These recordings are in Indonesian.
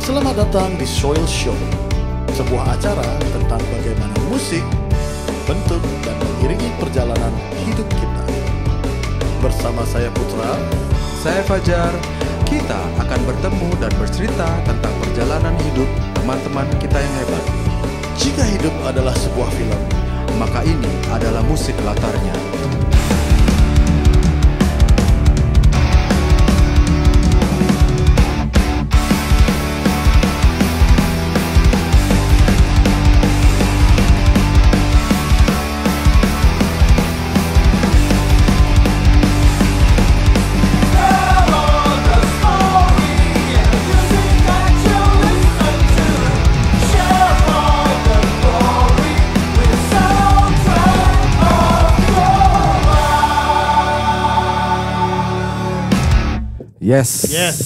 Selamat datang di Soil Show, sebuah acara tentang bagaimana musik bentuk dan mengiringi perjalanan hidup kita. Bersama saya Putra, saya Fajar. Kita akan bertemu dan bercerita tentang perjalanan hidup teman-teman kita yang hebat. Jika hidup adalah sebuah film, maka ini adalah musik latarnya. Yes. Yes.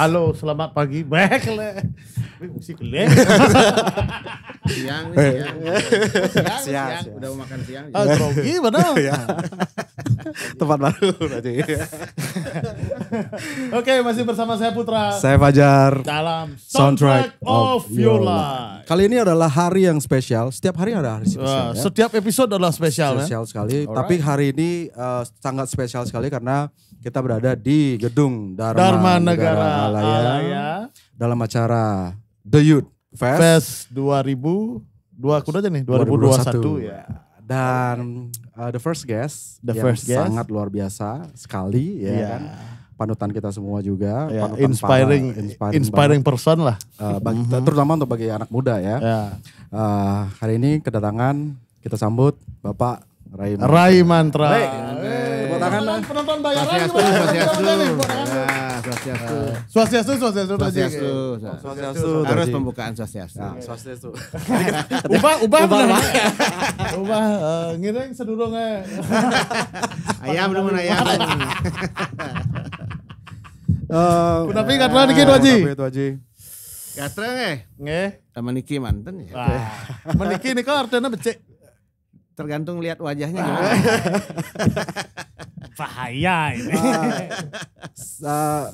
Halo, selamat pagi. Baik le. Musik le. siang, siang. Siang, Udah mau makan siang. Ah, grogi benar. ya. Tempat baru berarti. Oke, masih bersama saya Putra. Saya Fajar. Dalam Soundtrack, Soundtrack of, of Your Life. Kali ini adalah hari yang spesial. Setiap hari ada hari spesial. Ya? Setiap episode adalah spesial. Ya? Spesial sekali. Tapi hari ini eh, sangat spesial sekali karena kita berada di gedung Dharma, Dharma Negara, Negara Alaya, Alaya ah, dalam acara The Youth Fest, Fest 2000 dua kuda aja nih 2021, 2021 ya. Dan uh, the first guest the yang first guest. sangat luar biasa sekali ya yeah. kan. Panutan kita semua juga, yeah. panutan inspiring, para, inspiring, inspiring banget. person lah. Uh, bagi, mm -hmm. terutama untuk bagi anak muda ya. Yeah. Uh, hari ini kedatangan kita sambut Bapak Rai Mantra. Rai Mantra. Rai. Rai tangan. Penonton bayaran. Ya, swastiastu, swastiastu. Swastiastu, swastiastu. Swastiastu, oh, swastiastu. Harus pembukaan swastiastu. Ah, swastiastu. Ubah, ubah. Ubah, ubah. Eh, ngiring sedurungnya. Ayam, namun ayam. Oh, Kunapi katlan ya. dikit wajib. Kunapi itu wajib. Gatra nge? Nge? Sama Niki mantan ya. Sama Niki ini kok artinya becek. Tergantung lihat wajahnya gimana bahaya ini. Uh, uh,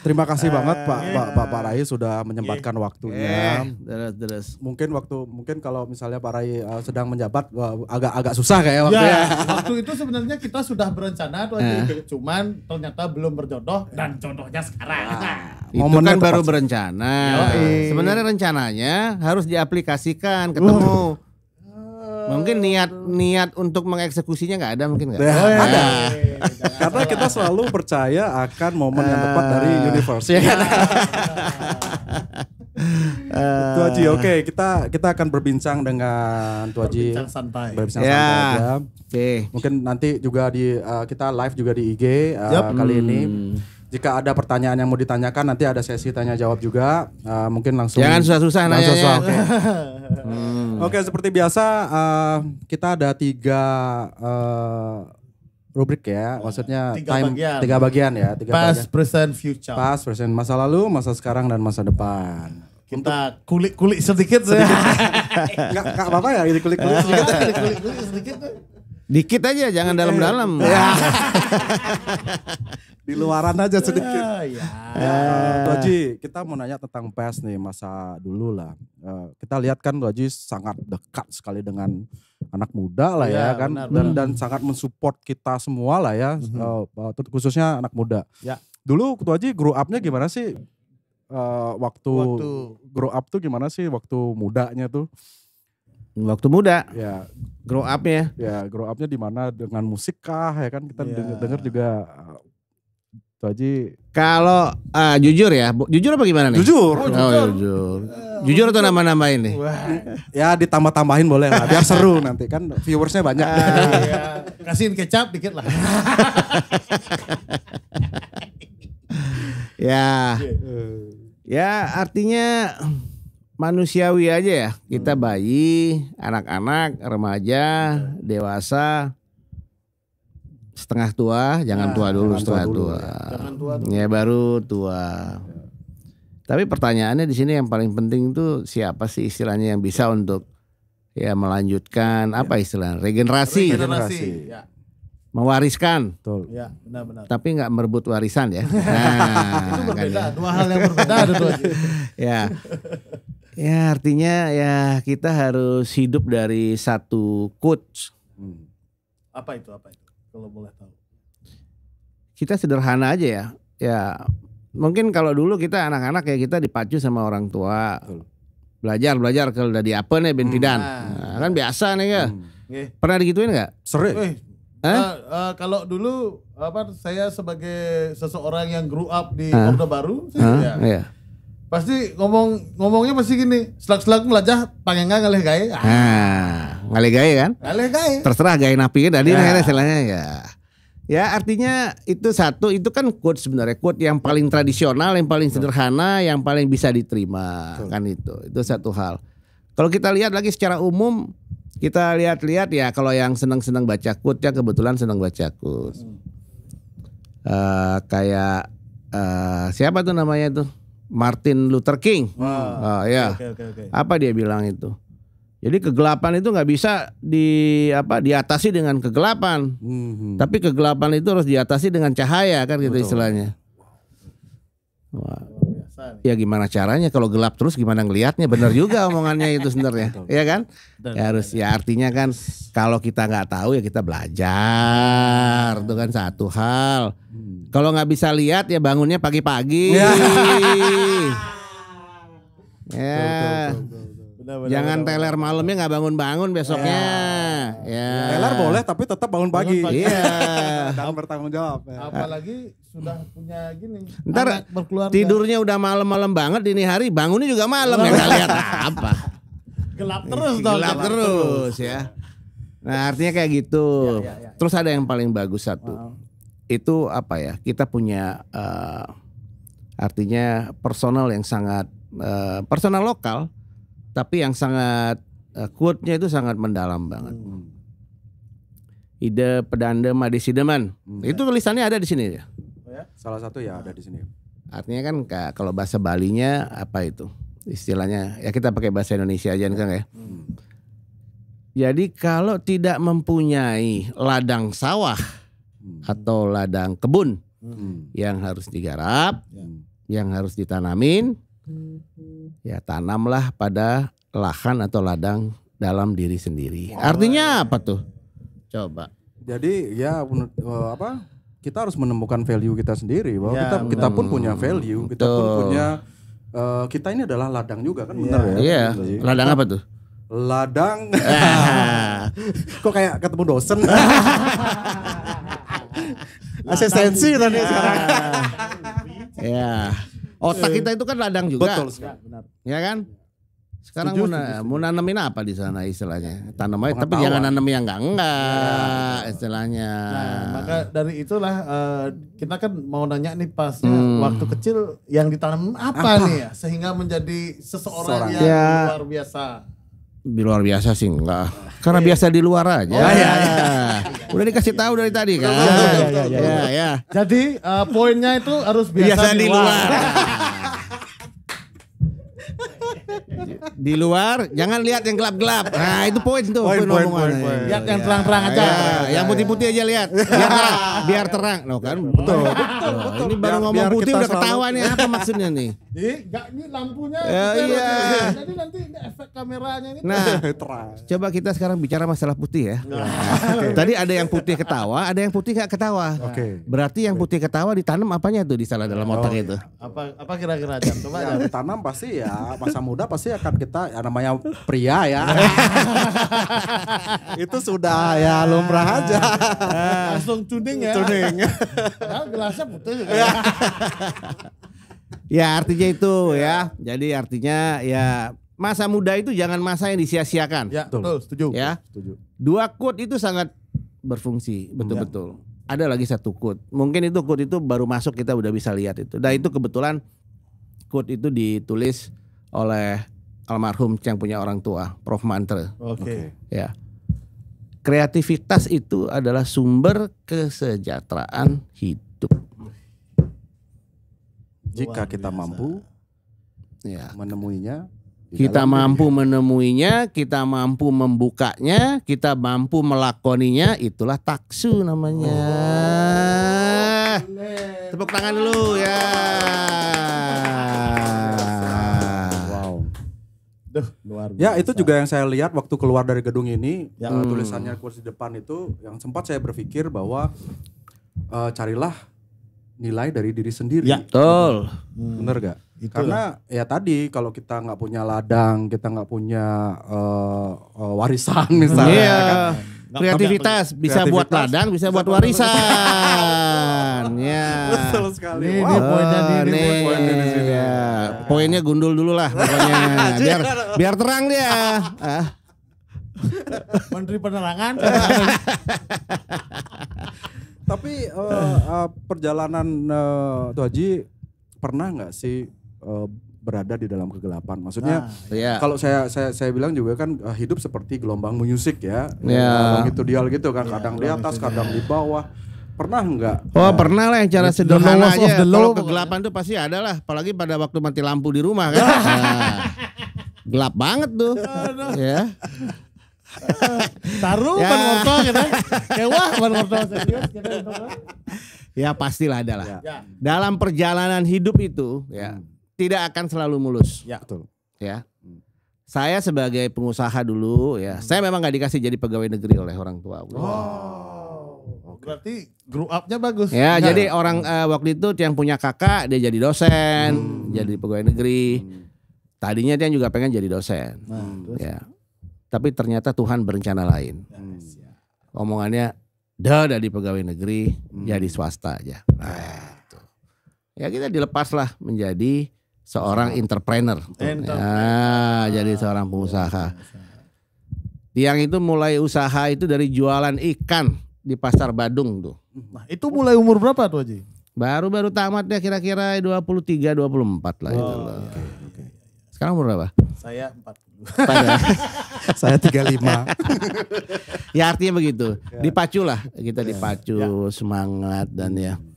Terima kasih uh, banget Pak yeah. Pak Pak, Rai sudah menyempatkan yeah. waktunya. Yeah. Terus, Mungkin waktu mungkin kalau misalnya Pak Rai uh, sedang menjabat uh, agak agak susah kayak waktu Yeah. Ya. waktu itu sebenarnya kita sudah berencana tuh eh. yeah. cuman ternyata belum berjodoh dan jodohnya sekarang. Nah, itu Momennya kan baru berencana. Yoi. Sebenarnya rencananya harus diaplikasikan uh. ketemu. Uh Mungkin niat niat untuk mengeksekusinya nggak ada mungkin nggak? Nah. Ada. ya. Ada. Iya, iya, iya, Karena kita selalu percaya akan momen yang tepat dari eh. universe. Ya kan? Haji, oke okay, kita kita akan berbincang dengan Tuh Haji. Berbincang santai. Berbincang yeah. santai ya. Oke. Okay. Mungkin nanti juga di uh, kita live juga di IG uh, yep. kali hmm. ini. Jika ada pertanyaan yang mau ditanyakan nanti ada sesi tanya jawab juga. Uh, mungkin langsung. Jangan susah-susah nanya. Susah, okay. hmm. Oke, okay, seperti biasa uh, kita ada tiga uh, rubrik ya. Maksudnya tiga time bagian. tiga bagian ya, tiga past, bagian. present, future. Past, present, masa lalu, masa sekarang dan masa depan. Kita kulik-kulik sedikit, sedikit. ya. Enggak apa-apa ya, kulik-kulik sedikit. kulik-kulik sedikit. Dikit aja, jangan iya, iya. dalam-dalam. Ya. di luaran aja iya, sedikit. yeah. Eh. Roji, kita mau nanya tentang pes nih masa dulu lah. Eh, kita lihat kan Roji sangat dekat sekali dengan anak muda lah ya, ya kan benar, dan benar. dan sangat mensupport kita semua lah ya, mm-hmm. khususnya anak muda. Ya. Dulu Ketua Haji grow up gimana sih? Uh, waktu, waktu grow up tuh gimana sih waktu mudanya tuh? waktu muda. Ya, grow up ya. Ya, grow upnya di mana dengan musik kah ya kan kita ya. juga itu aja. Kalau uh, jujur ya, jujur apa gimana nih? Jujur. Oh, jujur. Oh, jujur. jujur atau nama-nama ini Wah. Ya ditambah-tambahin boleh lah, biar seru nanti kan viewersnya banyak. Ah, ya. Kasihin kecap dikit lah. ya. Iya. Ya artinya manusiawi aja ya. Kita hmm. bayi, anak-anak, remaja, dewasa setengah tua, jangan nah, tua dulu jangan setengah tua. Dulu, tua. Ya. Jangan tua dulu. Ya baru tua. Ya. Tapi pertanyaannya di sini yang paling penting itu siapa sih istilahnya yang bisa untuk ya melanjutkan ya. apa istilah? Gitu. regenerasi, regenerasi. Ya. mewariskan. Betul. Ya, benar-benar. Tapi nggak merebut warisan ya. Nah, itu berbeda, kan ya. dua hal yang berbeda itu. ya. Ya artinya ya kita harus hidup dari satu coach. Hmm. Apa itu? Apa itu? kalau boleh tahu? Kita sederhana aja ya. Ya mungkin kalau dulu kita anak-anak ya kita dipacu sama orang tua. Belajar belajar kalau udah di apa ya, nih bentidan. Hmm. Nah, kan biasa nih ya. Hmm. Pernah digituin nggak? Sering. Eh, eh? Uh, uh, kalau dulu apa saya sebagai seseorang yang grew up di huh? Orde Baru, sih huh? ya, yeah. pasti ngomong ngomongnya pasti gini, selak-selak melajah pangenga ngalih kayak. Ah. Nah ngalih gaya kan? Ngalih gaya. Terserah gaya napi kan, tadi nah ya. istilahnya ya. Ya artinya itu satu itu kan quote sebenarnya quote yang paling tradisional, yang paling sederhana, yang paling bisa diterima Betul. kan itu. Itu satu hal. Kalau kita lihat lagi secara umum kita lihat-lihat ya kalau yang senang-senang baca quote ya kebetulan senang baca quote. Uh, kayak uh, siapa tuh namanya tuh? Martin Luther King. Wow. Uh, oh, ya. Okay, okay, okay. Apa dia bilang itu? Jadi kegelapan itu nggak bisa di apa diatasi dengan kegelapan. Hmm. Tapi kegelapan itu harus diatasi dengan cahaya kan gitu istilahnya. Wah. Ya gimana caranya kalau gelap terus gimana ngelihatnya Bener juga omongannya itu sebenarnya ya kan ya harus ya artinya kan kalau kita nggak tahu ya kita belajar iya. itu kan satu hal hmm. kalau nggak bisa lihat ya bangunnya pagi-pagi iya. ya benar, Jangan benar, teler benar. malamnya nggak bangun-bangun besoknya. Ya. Ya. ya teler boleh tapi tetap bangun pagi. Bangun pagi. Iya. Dan bertanggung jawab. Ya. Apalagi sudah punya gini. Ntar tidurnya udah malam-malam banget dini hari, bangunnya juga malam ya nggak lihat apa. Gelap terus dong. Gelap, terus, ya. Nah artinya kayak gitu. Ya, ya, ya, ya, Terus ada yang paling bagus satu. Wow. Itu apa ya? Kita punya uh, artinya personal yang sangat eh, personal lokal tapi yang sangat uh, quote-nya itu sangat mendalam banget. Hmm. Ide pedanda madisideman Hmm. Itu tulisannya ada di sini ya. Oh ya? Salah satu ya ada di sini. Artinya kan kalau bahasa Balinya apa itu? Istilahnya ya kita pakai bahasa Indonesia aja kan ya. Hmm. Jadi kalau tidak mempunyai ladang sawah hmm. atau ladang kebun hmm. yang harus digarap, hmm. yang harus ditanamin, hmm ya tanamlah pada lahan atau ladang dalam diri sendiri. Oh. Artinya apa tuh? Coba. Jadi ya e, apa? Kita harus menemukan value kita sendiri bahwa ya, kita kita pun punya value, kita kita pun punya uh, kita ini adalah ladang juga kan benar iya. ya? Iya. Yeah. Ladang apa tuh? Ladang. Kok kayak ketemu dosen? Asistensi tadi sekarang. Ya. Otak iya. kita itu kan ladang juga. Betul Ya, kan? Sekarang mau, mau nanemin apa di sana istilahnya? Tanam aja, tapi jangan nanam yang enggak enggak iya. istilahnya. Nah, maka dari itulah eh, kita kan mau nanya nih pas ya. hmm. waktu kecil yang ditanam apa, nih ya sehingga menjadi seseorang yang ya. luar biasa di luar biasa sih enggak iya. karena biasa di luar aja. Oh, ya, ya. Udah dikasih tahu dari tadi kan. Ya ya ya. ya, ya. Jadi uh, poinnya itu harus biasa, biasa di luar. Di luar. di luar jangan lihat yang gelap-gelap. Nah, itu poin tuh poin, poin, poin, Lihat yang terang-terang iya, aja. Iya, iya. yang putih-putih aja lihat. Biar terang, biar Loh kan betul. betul, nah, Ini baru ngomong putih udah ketawa nih apa maksudnya nih? nggak ini lampunya. Eh, iya. Jadi nanti efek kameranya ini Nah, terang. Coba kita sekarang bicara masalah putih ya. Nah, Tadi ada yang putih ketawa, ada yang putih gak ketawa. Oke. Berarti yang putih ketawa ditanam apanya tuh di sana dalam otak oh, itu? Apa apa kira-kira coba ditanam pasti ya masa muda pasti akan kan kita ya namanya pria ya. itu sudah ya lumrah aja. Langsung tuning ya. Tuning. nah, gelasnya putih juga. Ya. ya artinya itu ya. Jadi artinya ya masa muda itu jangan masa yang disia-siakan. Ya, betul, setuju. Ya. Setuju. Dua quote itu sangat berfungsi, betul-betul. Ya. Ada lagi satu quote. Mungkin itu quote itu baru masuk kita udah bisa lihat itu. Nah, itu kebetulan quote itu ditulis oleh almarhum yang punya orang tua, Prof Mantre. Oke. Okay. Ya. Kreativitas itu adalah sumber kesejahteraan hidup. Jika kita mampu ya. menemuinya, kita mampu ya. menemuinya, kita mampu membukanya, kita mampu melakoninya, itulah taksu namanya. Oh, Tepuk tangan dulu ya. Duh, luar Ya itu juga yang saya lihat waktu keluar dari gedung ini, yang hmm. Eh, tulisannya kursi depan itu, yang sempat saya berpikir bahwa uh, carilah nilai dari diri sendiri. Ya, betul. Hmm. Bener gak? Itulah. Karena ya tadi kalau kita nggak punya ladang, kita nggak punya uh, uh, warisan hmm. misalnya. Yeah. Ya kan? Kreativitas, bisa kreativitas, buat ladang, bisa buat warisan. Bukannya. ini wow. Oh, poinnya di sini. Ya. Poinnya gundul dulu lah pokoknya. Iya, biar iya. biar terang dia. Ah. Menteri penerangan. Tapi uh, uh, perjalanan uh, Tuh Haji pernah nggak sih uh, berada di dalam kegelapan? Maksudnya nah, iya. kalau saya saya saya bilang juga kan hidup seperti gelombang musik ya, yeah. gelombang gitu dial gitu kan, iya, kadang di atas, kadang di bawah Pernah enggak? Oh, nah, pernah lah yang cara sederhana aja. Kalau kegelapan tuh pasti ada lah, apalagi pada waktu mati lampu di rumah kan. nah, gelap banget tuh. ya. Taruh ya. ban wortel kita. Kewah ban motor serius kita. Ya pastilah ada lah. Ya. ya. Dalam perjalanan hidup itu ya hmm. tidak akan selalu mulus. Ya. Betul. Ya. Hmm. Saya sebagai pengusaha dulu ya, hmm. saya memang nggak dikasih jadi pegawai negeri oleh orang tua. Oh. Okay. Berarti grow up-nya bagus. Ya, nah. jadi orang uh, waktu itu yang punya kakak dia jadi dosen, hmm. jadi pegawai negeri. Hmm. Tadinya dia juga pengen jadi dosen. Nah, Ya. Tapi ternyata Tuhan berencana lain. Hmm. Omongannya dah dari pegawai negeri hmm. jadi ya swasta aja. Nah, ya. itu. Ya kita dilepaslah menjadi seorang entrepreneur. entrepreneur. Ya, ah. jadi seorang pengusaha. Tiang itu mulai usaha itu dari jualan ikan di Pasar Badung tuh. Nah, itu mulai umur berapa tuh Haji? Baru-baru tamat deh kira-kira 23 24 lah gitu oh, itu. Oke. Okay, okay. Sekarang umur berapa? Saya 40. saya 35. ya artinya begitu. Ya. Dipacu lah kita ya. dipacu ya. semangat dan ya. Hmm.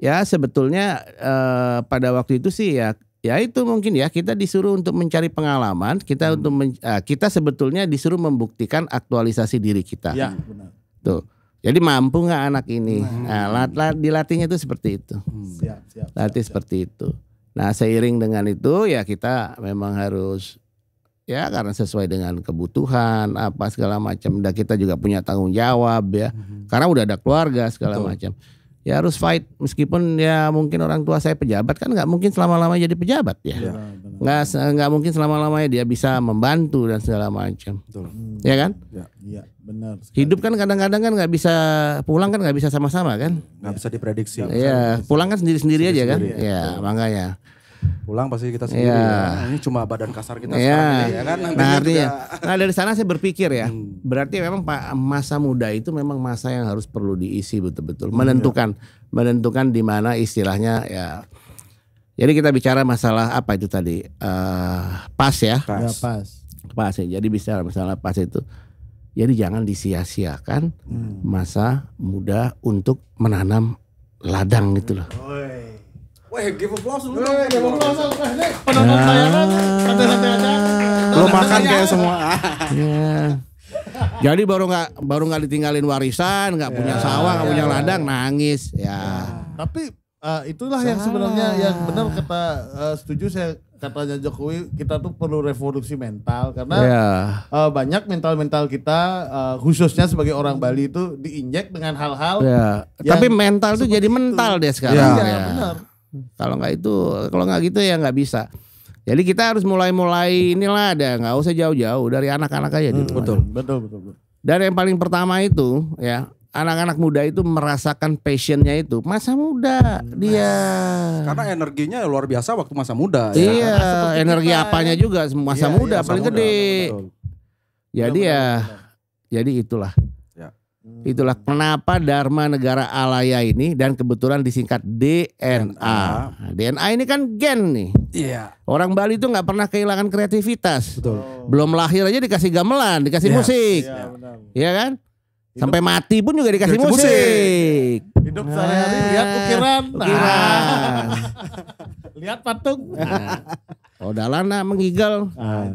Ya sebetulnya eh, pada waktu itu sih ya ya itu mungkin ya kita disuruh untuk mencari pengalaman kita hmm. untuk men, eh, kita sebetulnya disuruh membuktikan aktualisasi diri kita ya benar tuh jadi mampu nggak anak ini? Nah, nah lat, dilatihnya itu seperti itu. Hmm, siap, siap, Latih siap, seperti siap. itu. Nah, seiring dengan itu ya kita memang harus ya karena sesuai dengan kebutuhan apa segala macam. Dan kita juga punya tanggung jawab ya. Hmm. Karena udah ada keluarga segala macam. Ya harus fight meskipun ya mungkin orang tua saya pejabat kan nggak mungkin selama-lamanya jadi pejabat ya. ya nggak nggak mungkin selama-lamanya dia bisa membantu dan segala macam. Betul. Ya kan? Ya, ya. Benar. Sekali. Hidup kan kadang-kadang kan nggak bisa pulang kan nggak bisa sama-sama kan? Nggak ya. bisa diprediksi. Iya, pulang kan sendiri-sendiri aja kan? Iya, ya, ya makanya. Pulang pasti kita sendiri. Ya. ini cuma badan kasar kita ya. sekarang ya kan. Nah, juga... Iya. nah dari sana saya berpikir ya, hmm. berarti memang pak masa muda itu memang masa yang harus perlu diisi betul-betul, hmm, menentukan ya. menentukan di mana istilahnya ya. Jadi kita bicara masalah apa itu tadi uh, pas ya? Pas. ya pas. Pas ya. Jadi bicara masalah pas itu. Jadi jangan disia-siakan hmm. masa muda untuk menanam ladang gitu loh. Woi, give applause dulu. Woi, give applause. Eh, penonton ya. saya kan santai-santai aja. Lo makan kayak semua. Ya. Jadi baru nggak baru nggak ditinggalin warisan, nggak ya, punya sawah, nggak ya, punya ladang, nangis. Ya. ya. Tapi uh, itulah Salah. yang sebenarnya yang benar kata uh, setuju saya katanya Jokowi kita tuh perlu revolusi mental karena yeah. Iya. uh, banyak mental-mental kita uh, khususnya sebagai orang Bali itu diinjek dengan hal-hal yeah. tapi mental tuh jadi mental itu. deh sekarang yeah. ya. ya. Kalau nggak itu kalau nggak gitu ya nggak bisa. Jadi kita harus mulai-mulai inilah ada nggak usah jauh-jauh dari anak-anak aja gitu. hmm, Betul, betul, betul, betul. Dan yang paling pertama itu ya anak-anak muda itu merasakan passionnya itu masa muda hmm, dia karena energinya luar biasa waktu masa muda ya iya ya. energi kita, apanya juga masa iya, iya muda iya, paling gede jadi ya jadi itulah ya. itulah kenapa Dharma Negara Alaya ini dan kebetulan disingkat DNA DNA, DNA ini kan gen nih Iya. Orang Bali itu nggak pernah kehilangan kreativitas. Betul. Belum lahir aja dikasih gamelan, dikasih ya. musik. Iya ya kan? Sampai mati pun juga dikasih musik. musik. Hidup ya, nah, sehari lihat ukiran. Nah. nah. lihat patung. Nah. Oh dalam nak mengigal, nah,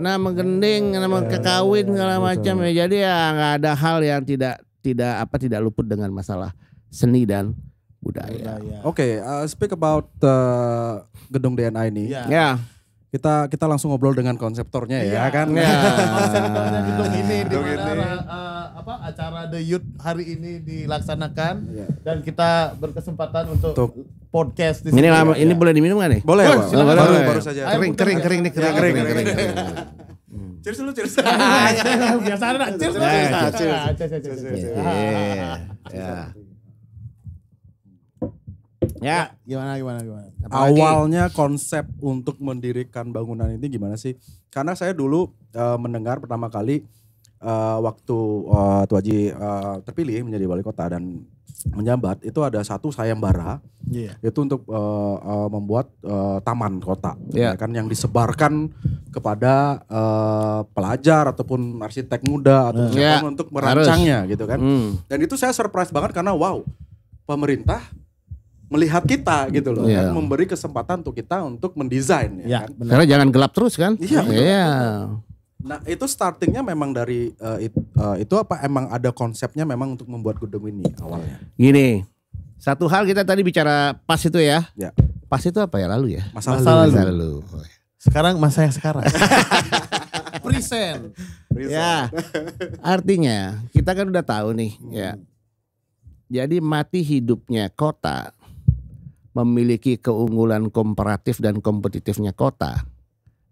nah menggending, nah iya. kekawin segala macam ya. Jadi ya nggak ada hal yang tidak tidak apa tidak luput dengan masalah seni dan budaya. budaya. Oke, okay, uh, speak about uh, gedung DNA ini. Ya. Yeah. Yeah kita kita langsung ngobrol dengan konseptornya ya, ya kan ya. konseptornya gedung ini di mana uh, apa acara The Youth hari ini dilaksanakan ya. dan kita berkesempatan untuk Tuk. podcast di Ini lama, ya. ini iya. boleh diminum gak nih? Boleh, boleh, boleh, boleh, baru, baru saja. Kering, kering, kering nih, kering, kering, kering. Cheers dulu, cheers. Biasa ada, cheers dulu. Nah, ah, cheers, cheers, cheers. Ah. Ya. Ya. ya. Gimana gimana gimana. Apalagi? Awalnya konsep untuk mendirikan bangunan ini gimana sih? Karena saya dulu uh, mendengar pertama kali uh, waktu uh, eh, Tuaji uh, terpilih menjadi wali kota dan menjabat itu ada satu sayembara yeah. itu untuk uh, uh, membuat uh, taman kota yeah. Ya kan yang disebarkan kepada uh, pelajar ataupun arsitek muda atau hmm. yeah. untuk merancangnya Harus. gitu kan mm. dan itu saya surprise banget karena wow pemerintah melihat kita gitu loh, yeah. kan? memberi kesempatan untuk kita untuk mendesain. Ya, yeah, kan? Karena jangan gelap terus kan? Iya. Yeah, iya. yeah. Nah itu startingnya memang dari uh, it, uh, itu apa? Emang ada konsepnya memang untuk membuat gedung ini awalnya? Gini, satu hal kita tadi bicara pas itu ya. ya. Pas itu apa ya lalu ya? Masa, masa lalu. Masa lalu. Sekarang masa yang sekarang. Present. Ya. Artinya kita kan udah tahu nih ya. hmm. ya. Jadi mati hidupnya kota memiliki keunggulan komparatif dan kompetitifnya kota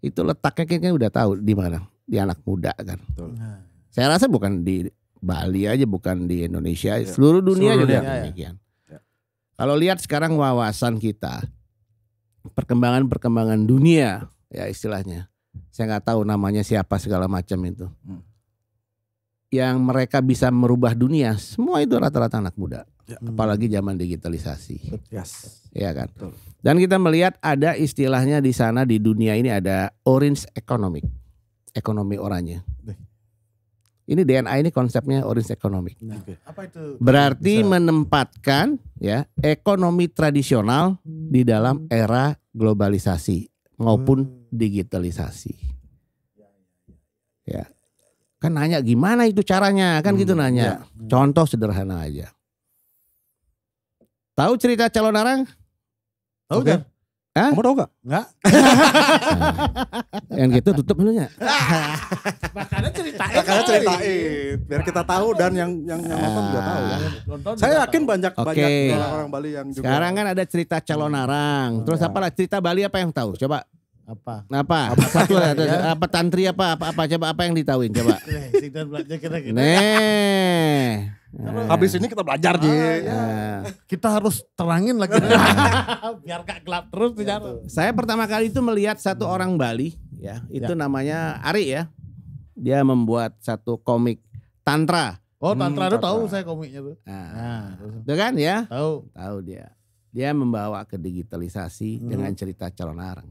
itu letaknya kayaknya udah tahu di mana di anak muda kan. Nah. Saya rasa bukan di Bali aja, bukan di Indonesia, ya. seluruh dunia seluruh juga dunia, ya. demikian. Ya. Kalau lihat sekarang wawasan kita, perkembangan-perkembangan dunia ya istilahnya, saya nggak tahu namanya siapa segala macam itu, hmm. yang mereka bisa merubah dunia, semua itu rata-rata anak muda. Ya. apalagi zaman digitalisasi. Yes. Iya kan? Betul. Dan kita melihat ada istilahnya di sana di dunia ini ada orange economic. Ekonomi oranye. Ini DNA ini konsepnya orange economic. Nah, Berarti bisa. menempatkan ya ekonomi tradisional di dalam era globalisasi maupun hmm. digitalisasi. Ya. Kan nanya gimana itu caranya, kan gitu hmm. gitu nanya. Ya. Contoh sederhana aja Tahu cerita calon arang? Tahu okay. kan? Hah? Kamu tahu gak? Enggak. Nah, yang gitu tutup dulunya. Makanya ceritain. Makanya ceritain. Biar kita tahu dan yang yang, yang nonton juga tahu ya. Ah. Nonton Saya yakin banyak okay. banyak orang-orang Bali yang juga. Sekarang kan ada cerita calon hmm. arang. Hmm. Terus apa ya. apalah cerita Bali apa yang tahu? Coba apa apa apa satu ya. apa tantri apa apa apa coba apa yang ditawin? coba nih Eh. Habis ini kita belajar ah, Ji. Iya. Eh. Kita harus terangin lagi. Iya. Biar gak gelap terus ya, Saya pertama kali itu melihat satu hmm. orang Bali ya, itu ya. namanya Ari ya. Dia membuat satu komik Tantra. Oh, hmm, Tantra hmm, itu tahu saya komiknya tuh. Ah. Nah, nah itu kan ya? Tahu. Tahu dia. Dia membawa ke digitalisasi hmm. dengan cerita calon arang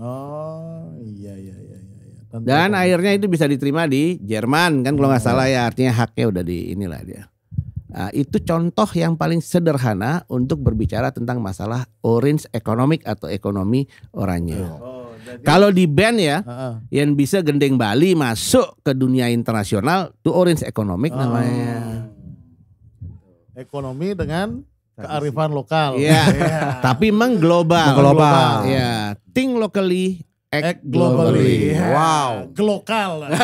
Oh, iya iya iya. iya. Tentu. Dan akhirnya itu bisa diterima di Jerman kan kalau nggak hmm. salah ya artinya haknya udah di inilah dia. Nah, itu contoh yang paling sederhana untuk berbicara tentang masalah orange economic atau ekonomi oranye. Iya. Oh, Kalau di band ya, uh, uh. yang bisa gendeng Bali masuk ke dunia internasional itu orange economic uh, namanya. Ekonomi dengan kearifan lokal. Yeah. yeah. Tapi mengglobal. global. Ya, yeah. think locally, act globally. globally. Wow. Ya, global.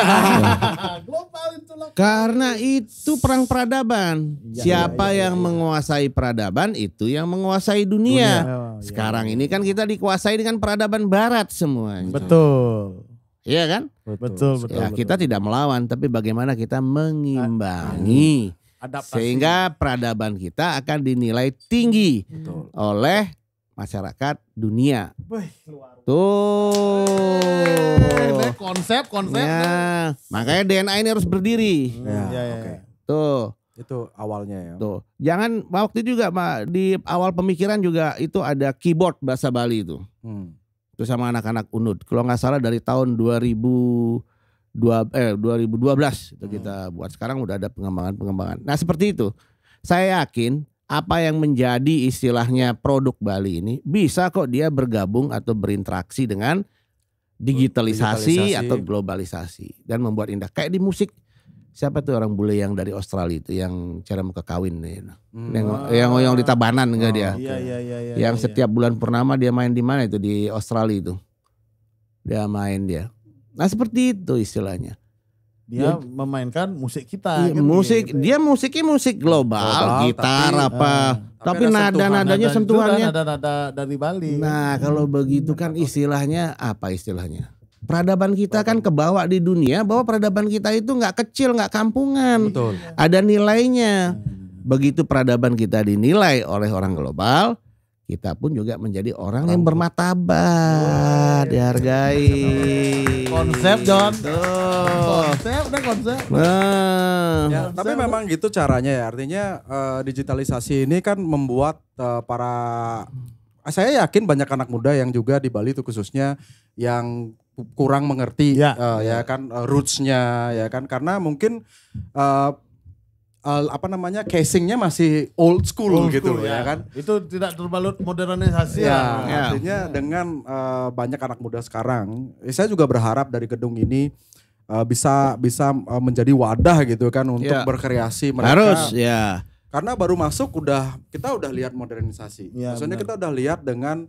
Global itu lokal. Karena itu perang peradaban. Ya, Siapa ya, ya, yang ya. menguasai peradaban itu yang menguasai dunia. dunia. Oh, iya. Sekarang ya. ini kan kita dikuasai dengan peradaban barat semuanya. Betul. Iya kan? Betul, betul. Ya, betul, kita betul. tidak melawan tapi bagaimana kita mengimbangi Adaptasi. sehingga peradaban kita akan dinilai tinggi betul. oleh masyarakat dunia. Tuh. konsep, konsep. Ya, makanya DNA ini harus berdiri. Hmm, ya, ya, ya okay. ya. Tuh. Itu awalnya ya. Tuh. Jangan waktu juga di awal pemikiran juga itu ada keyboard bahasa Bali itu. Hmm. Itu sama anak-anak unut Kalau nggak salah dari tahun 2000 dua eh 2012 itu hmm. kita buat sekarang udah ada pengembangan-pengembangan. Nah, seperti itu. Saya yakin apa yang menjadi istilahnya produk Bali ini bisa kok dia bergabung atau berinteraksi dengan digitalisasi, digitalisasi. atau globalisasi dan membuat indah kayak di musik siapa tuh orang bule yang dari Australia itu yang cara mau kekawin nih hmm. yang yang ngoyong di Tabanan enggak oh, dia iya, iya, iya, yang iya, iya. setiap bulan purnama dia main di mana itu di Australia itu dia main dia nah seperti itu istilahnya dia ya. memainkan musik kita. Iya, gitu, musik gitu. dia musiknya musik global, global gitar tapi, eh, apa, uh, tapi, tapi nada-nadanya sentuhannya nada-nada dari Bali. Nah, kalau hmm. begitu kan istilahnya apa istilahnya? Peradaban kita kan kebawa di dunia bahwa peradaban kita itu nggak kecil, nggak kampungan. Betul. Ada nilainya. Hmm. Begitu peradaban kita dinilai oleh orang global, kita pun juga menjadi orang, orang yang bermatabat wow. Iya. dihargai. Konsep Tuh. Konsep dan konsep. Nah. Ya, konsep. tapi memang gitu caranya ya. Artinya uh, digitalisasi ini kan membuat uh, para saya yakin banyak anak muda yang juga di Bali itu khususnya yang kurang mengerti ya, uh, ya kan uh, rootsnya ya kan karena mungkin uh, uh, apa namanya casingnya masih old school old gitu school, ya. ya kan itu tidak terlalu modernisasi ya, ya. artinya ya. dengan uh, banyak anak muda sekarang eh, saya juga berharap dari gedung ini uh, bisa bisa uh, menjadi wadah gitu kan untuk ya. berkreasi mereka harus ya karena baru masuk udah kita udah lihat modernisasi ya, maksudnya benar. kita udah lihat dengan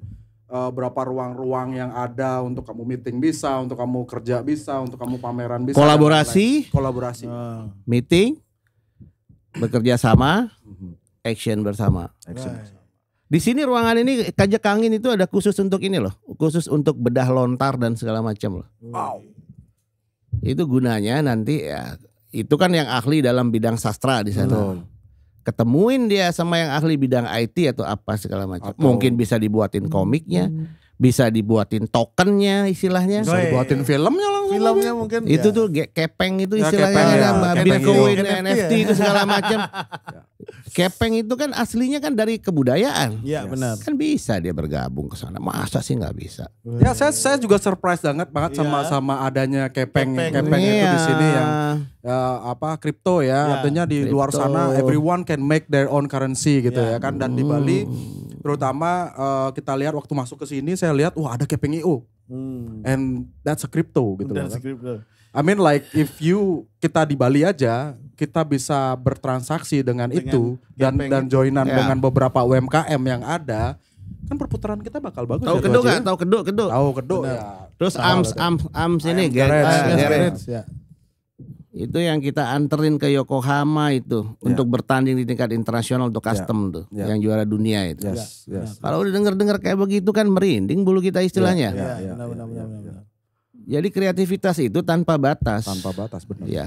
uh, berapa ruang-ruang yang ada untuk kamu meeting bisa, untuk kamu kerja bisa, untuk kamu pameran bisa. Kolaborasi, kolaborasi, uh. meeting, bekerja sama, mm-hmm. action bersama. Action Di sini ruangan ini kajak kangen itu ada khusus untuk ini loh, khusus untuk bedah lontar dan segala macam loh. Wow. Itu gunanya nanti ya itu kan yang ahli dalam bidang sastra di sana. Betul. Ketemuin dia sama yang ahli bidang IT atau apa segala macam. Atau... Mungkin bisa dibuatin hmm. komiknya. Hmm bisa dibuatin tokennya istilahnya bisa dibuatin iya, iya. filmnya langsung filmnya mungkin itu ya. tuh kepeng itu ya, istilahnya ya, kepeng, ya. sama bitcoin NFT, NFT ya. itu segala macam ya. Kepeng itu kan aslinya kan dari kebudayaan. Iya yes. benar. Kan bisa dia bergabung ke sana. Masa sih nggak bisa? Ya saya saya juga surprise banget banget iya. sama sama adanya kepeng kepeng, kepeng yeah. itu di iya. sini yang ya, apa kripto ya. Yeah. Artinya di crypto. luar sana everyone can make their own currency gitu ya, ya kan dan di Bali hmm. terutama uh, kita lihat waktu masuk ke sini saya lihat wah ada kepeng IO. Hmm. And that's a crypto gitu that's kan. A crypto. I mean like if you kita di Bali aja kita bisa bertransaksi dengan, dengan itu dan pengen. dan joinan ya. dengan beberapa UMKM yang ada kan perputaran kita bakal bagus tahu ya, kedok nggak ya? tahu kedok kedok tahu kedok ya terus Tau ams ams ams ini garage ya. ya. itu yang kita anterin ke Yokohama itu ya. untuk bertanding di tingkat internasional untuk ya. custom ya. tuh ya. yang juara dunia itu yes, yes. kalau udah denger dengar kayak begitu kan merinding bulu kita istilahnya ya, ya, ya, ya, ya, ya. jadi kreativitas itu tanpa batas tanpa batas benar ya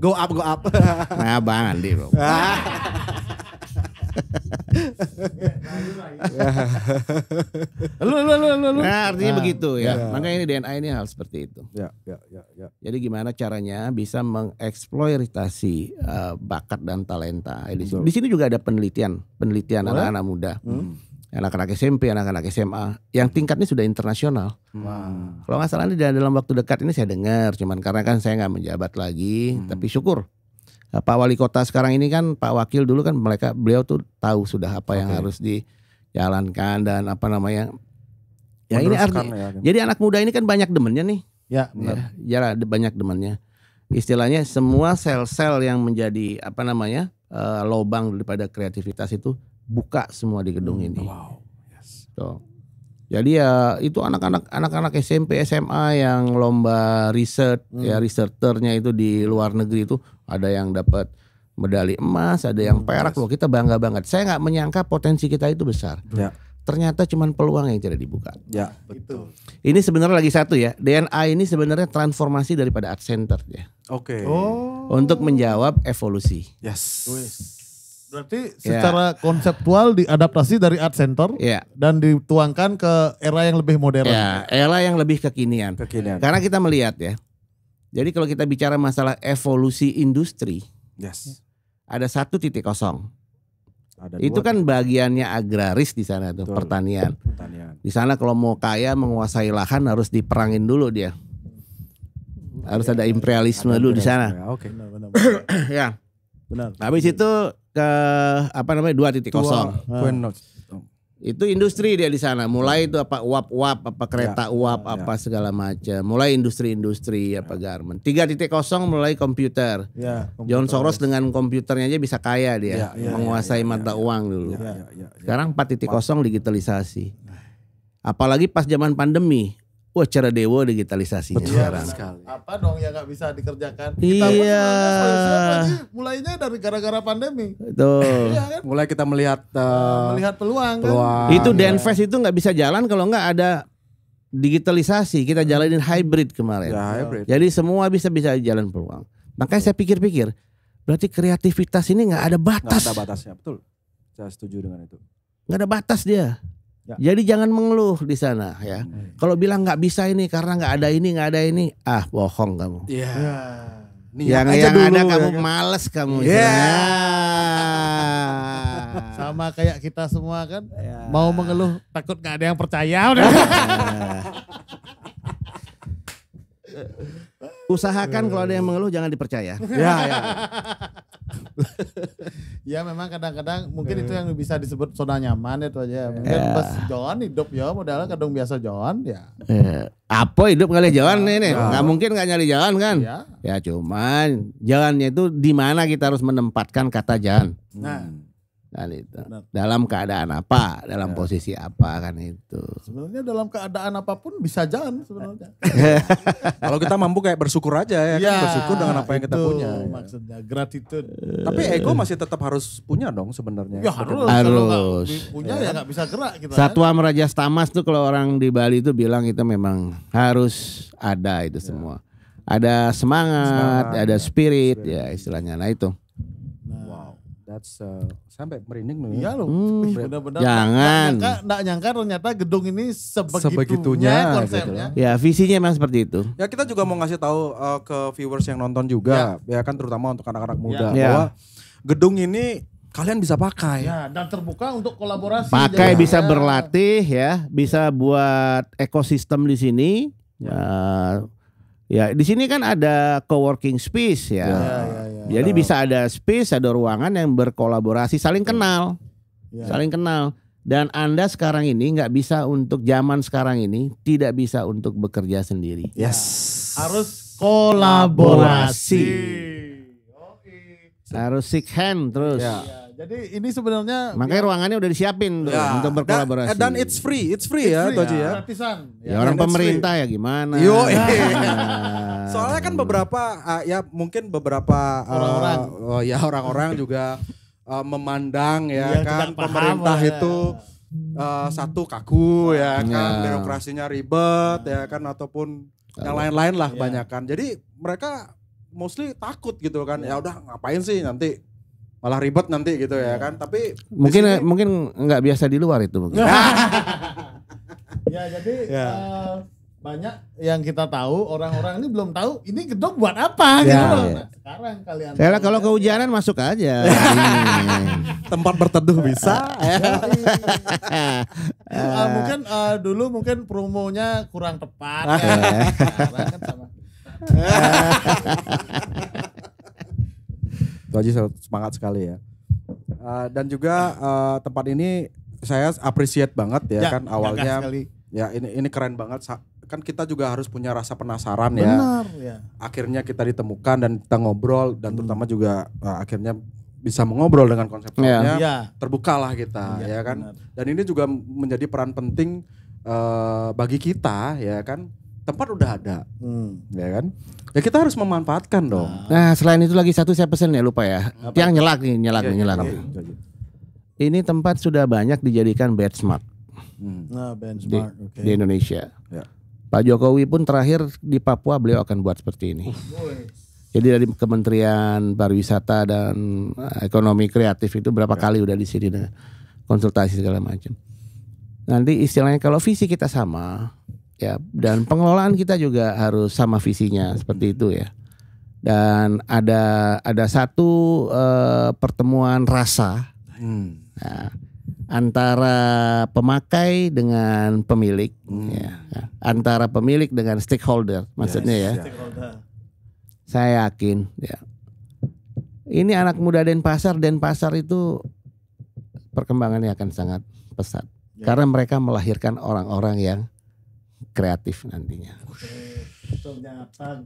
Go up, go up. nah, Bang Andi, Bro. lu, lu, lu, lu, lu. Nah, artinya nah, begitu ya. Yeah. Makanya ini DNA ini hal seperti itu. Ya, ya, ya, ya. Jadi gimana caranya bisa mengeksploitasi uh, bakat dan talenta. Eh, di sini juga ada penelitian, penelitian anak-anak muda. Hmm anak-anak SMP, anak-anak SMA yang tingkatnya sudah internasional. Wow. Kalau nggak salah ini dalam waktu dekat ini saya dengar, cuman karena kan saya nggak menjabat lagi, hmm. tapi syukur nah, Pak Wali Kota sekarang ini kan Pak Wakil dulu kan mereka beliau tuh tahu sudah apa yang harus dijalankan dan apa namanya. Ya ini arti, Ya. Gitu. Jadi anak muda ini kan banyak demennya nih. Ya, ya benar. Ya, ya banyak demennya. Istilahnya semua sel-sel yang menjadi apa namanya? Uh, lobang daripada kreativitas itu buka semua di gedung hmm, ini. Wow. Yes. So. Jadi ya itu anak-anak anak-anak SMP SMA yang lomba riset hmm. ya researchernya itu di luar negeri itu ada yang dapat medali emas, ada yang hmm, perak loh kita bangga banget. Saya nggak menyangka potensi kita itu besar. Ya. Ternyata cuman peluang yang tidak dibuka. Ya, betul. Ini sebenarnya lagi satu ya. DNA ini sebenarnya transformasi daripada art center ya. Oke. Okay. Oh. Untuk menjawab evolusi. Yes. yes. Berarti ya. secara yeah. konseptual diadaptasi dari art center yeah. dan dituangkan ke era yang lebih modern. Yeah, era yang lebih kekinian. kekinian. Karena kita melihat ya. Jadi kalau kita bicara masalah evolusi industri, yes. Ada satu titik kosong. Ada itu dua, kan bagiannya agraris di sana tuh, betul. pertanian. pertanian. Di sana kalau mau kaya menguasai lahan harus diperangin dulu dia. Harus ya, ada imperialisme ada dulu di sana. Ya, oke. Benar, benar, benar. ya. Benar. Habis itu ke apa namanya dua titik kosong. Ah. Itu industri dia di sana. Mulai itu apa uap-uap, apa kereta ya, uap, ya. apa segala macam. Mulai industri-industri ya. apa garment. Tiga titik kosong mulai komputer. Ya, komputer. John Soros dengan komputernya aja bisa kaya dia, ya, ya, ya, menguasai ya, ya, mata ya, uang dulu. Ya, ya, ya, ya. Sekarang empat titik kosong digitalisasi. Apalagi pas zaman pandemi, Wah cara dewa digitalisasi. Betul. sekarang. Sekali. Apa dong yang gak bisa dikerjakan? Kita iya. mulainya dari gara-gara pandemi. Itu. iya kan? Mulai kita melihat uh, melihat peluang. Kan? peluang kan? Itu ya. Denfest itu nggak bisa jalan kalau nggak ada digitalisasi. Kita jalanin hybrid kemarin. Ya, hybrid. Jadi semua bisa bisa jalan peluang. Makanya saya pikir-pikir, berarti kreativitas ini nggak ada batas. Nggak ada batasnya, betul. Saya setuju dengan itu. Gak ada batas dia. Ya. Jadi jangan mengeluh di sana ya. Hmm. Kalau bilang nggak bisa ini karena nggak ada ini nggak ada ini, ah bohong kamu. Iya. Yeah. Yeah. Nih, yang yang dulu, ada ya kamu kan? males kamu. Iya. Ya. Sama kayak kita semua kan, yeah. mau mengeluh takut nggak ada yang percaya. Udah. Iya. Usahakan kalau ada yang hmm. mengeluh jangan dipercaya. ya, ya. ya memang kadang-kadang mungkin itu yang bisa disebut zona nyaman itu aja. Ya. Mungkin yeah. pas John hidup ya modalnya kadang biasa John ya. Yeah. Apa hidup kali jalan nah, ini? Ya. Nggak mungkin gak nyari jalan kan? Ya. ya cuman jalannya itu di mana kita harus menempatkan kata jalan. Nah kan itu Benar. dalam keadaan apa dalam ya. posisi apa kan itu sebenarnya dalam keadaan apapun bisa jalan sebenarnya kalau kita mampu kayak bersyukur aja ya, ya kan? Iya, bersyukur dengan apa yang kita punya ya. maksudnya gratitude tapi iya. ego masih tetap harus punya dong sebenarnya ya harus harus punya ya nggak ya bisa gerak kita satwa ya. meraja tamas tuh kalau orang di Bali itu bilang itu memang harus ada itu ya. semua ada semangat, semangat ada iya. spirit, spirit ya istilahnya nah itu That's uh, sampai merinding loh. Ya. Iya loh. Hmm. Iya. Benar-benar. Jangan. Tak nyangka, ternyata gedung ini sebegitunya, sebegitunya gitu konsepnya. Gitu. Ya visinya memang seperti itu. Ya kita juga mau ngasih tahu uh, ke viewers yang nonton juga, ya, ya kan terutama untuk anak-anak ya. muda ya. bahwa gedung ini kalian bisa pakai. Ya, dan terbuka untuk kolaborasi. Pakai ya. bisa ya. berlatih ya, bisa buat ekosistem di sini. Ya. Uh, ya di sini kan ada co-working space ya. ya, ya Iya. Jadi bisa ada space, ada ruangan yang berkolaborasi, saling iya. kenal, iya. saling kenal. Dan anda sekarang ini nggak bisa untuk zaman sekarang ini tidak bisa untuk bekerja sendiri. Yes, harus kolaborasi. kolaborasi. Harus sick hand terus. Ya jadi ini sebenarnya makanya ya. ruangannya udah disiapin tuh ya. untuk berkolaborasi. Dan, dan it's free, it's free it's ya, free Toji ya. Gratisan. Ya, ya orang pemerintah ya gimana. Yo. Nah. Iya. Soalnya kan beberapa uh, ya mungkin beberapa ah, orang-orang uh, oh, ya orang-orang juga uh, memandang ya, iya, kan kan ya kan pemerintah paham, itu uh, satu kaku ya kan iya. birokrasinya ribet ya kan ataupun Kalo. yang lain-lain lah ya. banyak kan jadi mereka mostly takut gitu kan ya udah ngapain sih nanti malah ribet nanti gitu ya kan. Tapi mungkin sini, mungkin nggak biasa di luar itu mungkin. ya jadi ya. Uh, banyak yang kita tahu orang-orang ini belum tahu ini gedung buat apa ya, gitu Ya. Nah, sekarang kalian Yalah, kalau ya. kehujanan masuk aja. Tempat berteduh bisa. uh, mungkin uh, dulu mungkin promonya kurang tepat ya. Nah, kan sama itu aja semangat sekali ya. Uh, dan juga uh, tempat ini saya appreciate banget ya, ya kan awalnya ya ini ini keren banget kan kita juga harus punya rasa penasaran ya. Benar, ya. ya. Akhirnya kita ditemukan dan kita ngobrol dan hmm. terutama juga uh, akhirnya bisa mengobrol dengan konsepnya yeah. Ya. terbukalah kita ya, ya kan. Benar. Dan ini juga menjadi peran penting uh, bagi kita ya kan tempat udah ada. Hmm. Ya kan? Ya kita harus memanfaatkan dong. Nah, nah selain itu lagi satu saya pesen ya lupa ya. Apa? Yang nyelak nih, nyelak ya, nyelak. Ya, ya, Ini tempat sudah banyak dijadikan benchmark. Hmm. Nah, benchmark di, okay. di Indonesia. Ya. Pak Jokowi pun terakhir di Papua beliau akan buat seperti ini. Jadi dari Kementerian Pariwisata dan eh, Ekonomi Kreatif itu berapa ya. kali udah di sini nah, konsultasi segala macam. Nanti istilahnya kalau visi kita sama, ya dan pengelolaan kita juga harus sama visinya seperti itu ya dan ada ada satu uh, pertemuan rasa hmm. ya, antara pemakai dengan pemilik hmm. ya, ya. antara pemilik dengan stakeholder maksudnya yes, ya stakeholder. saya yakin ya ini anak muda Denpasar Denpasar itu perkembangannya akan sangat pesat ya. karena mereka melahirkan orang-orang yang kreatif nantinya. Ternyata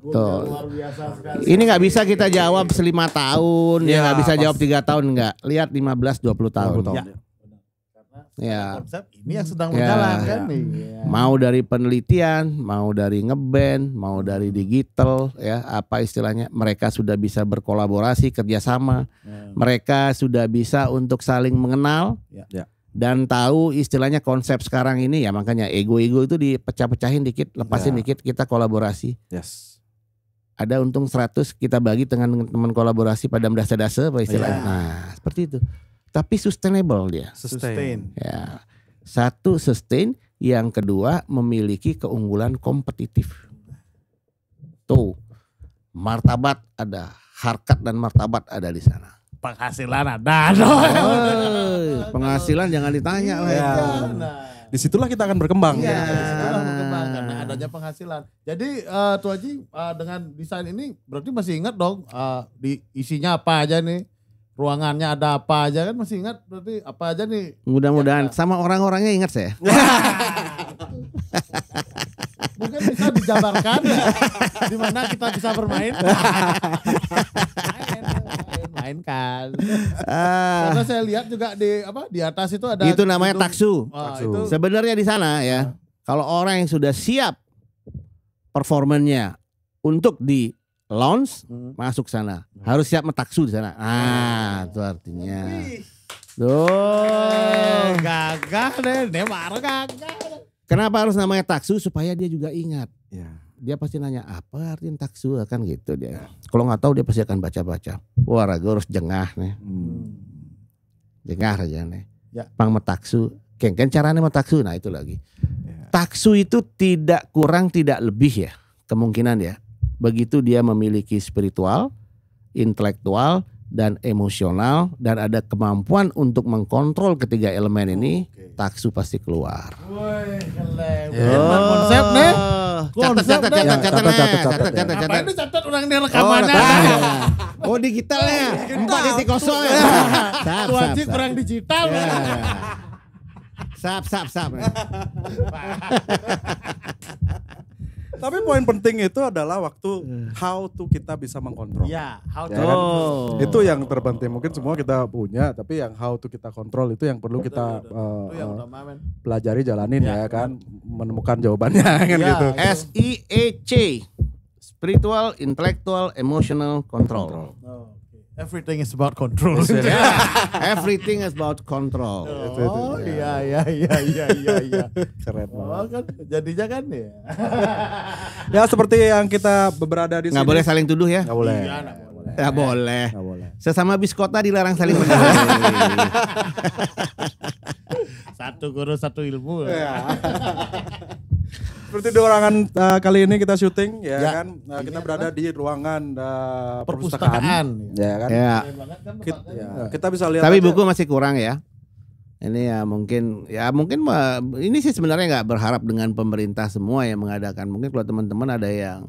luar biasa Ini nggak bisa kita jawab selima tahun, ya nggak ya, bisa pas. jawab tiga tahun nggak. Lihat 15 20 dua puluh tahun. Ya. Ya. ya. ini yang sedang ya. berjalan kan? ya. kan Mau dari penelitian, mau dari ngeband, mau dari digital, ya apa istilahnya? Mereka sudah bisa berkolaborasi kerjasama. Ya. Mereka sudah bisa untuk saling mengenal. Ya. ya dan tahu istilahnya konsep sekarang ini ya makanya ego-ego itu dipecah-pecahin dikit, lepasin ya. dikit, kita kolaborasi. Yes. Ada untung 100 kita bagi dengan teman kolaborasi pada dasa-dasa apa istilahnya. Ya. Nah, seperti itu. Tapi sustainable dia. Sustain. Ya. Satu sustain, yang kedua memiliki keunggulan kompetitif. Tuh. Martabat ada, harkat dan martabat ada di sana penghasilan ada. Oh, penghasilan jangan ditanya lah. Ya. Disitulah kita akan berkembang. Iya, ya. karena adanya penghasilan. Jadi uh, Tuh Haji uh, dengan desain ini berarti masih ingat dong uh, di isinya apa aja nih? Ruangannya ada apa aja kan masih ingat berarti apa aja nih? Mudah-mudahan ya, sama orang-orangnya ingat saya. Mungkin bisa dijabarkan ya, di mana kita bisa bermain lain kan. Ah. Karena saya lihat juga di apa di atas itu ada Itu namanya gedung. taksu. Oh, taksu. Itu. Sebenarnya di sana ya, ah. kalau orang yang sudah siap performanya untuk di launch hmm. masuk sana. Harus siap metaksu di sana. Ah, ah. itu artinya. Tuh, eh. gagah deh, dia baru gagah. Kenapa harus namanya taksu supaya dia juga ingat. Ya dia pasti nanya apa arti taksu kan gitu dia. Ya. Kalau nggak tahu dia pasti akan baca-baca. Wah ragu harus jengah nih. Hmm. Jengah aja nih. Ya. Pang metaksu. -keng caranya metaksu. Nah itu lagi. Ya. Taksu itu tidak kurang tidak lebih ya. Kemungkinan ya. Begitu dia memiliki spiritual, intelektual, dan emosional dan ada kemampuan untuk mengkontrol ketiga elemen ini okay. taksu pasti keluar. Woi, iya. oh. konsep nih. Catat, catat, catat, catat, catat, catat, catat, catat. catat catat orang di rekamannya? Oh, iya. oh digital ya. Empat titik kosong ya. Sap, sap, sap. catat digital. Iya, sap, sap, sap. Tapi poin penting itu adalah waktu hmm. how to kita bisa mengkontrol. Ya, how to. Ya kan? oh. Itu yang terpenting. Mungkin semua kita punya, tapi yang how to kita kontrol itu yang perlu kita betul, betul. Uh, utama, pelajari jalanin ya, ya kan, menemukan jawabannya kan ya, gitu. S I E C. Spiritual, intellectual, emotional control. control. Oh. Everything is about control. Everything is about control. Oh ya. iya iya iya iya iya. iya. Keren oh, banget. Oh, kan jadinya kan ya. ya seperti yang kita berada di Nggak sini. boleh saling tuduh ya. Nggak boleh. Iya, nggak boleh. boleh. boleh. Sesama biskota dilarang saling menuduh. satu guru satu ilmu. Ya. Seperti di ruangan uh, eh, kali ini kita syuting ya, ya. kan. Nah, kita berada di ruangan uh, perpustakaan. perpustakaan. Ya kan. Ya. Kan kita, ya. kita bisa lihat. Tapi aja. buku masih kurang ya. Ini ya mungkin ya mungkin eh, ini sih sebenarnya nggak berharap dengan pemerintah semua yang mengadakan. Mungkin kalau teman-teman ada yang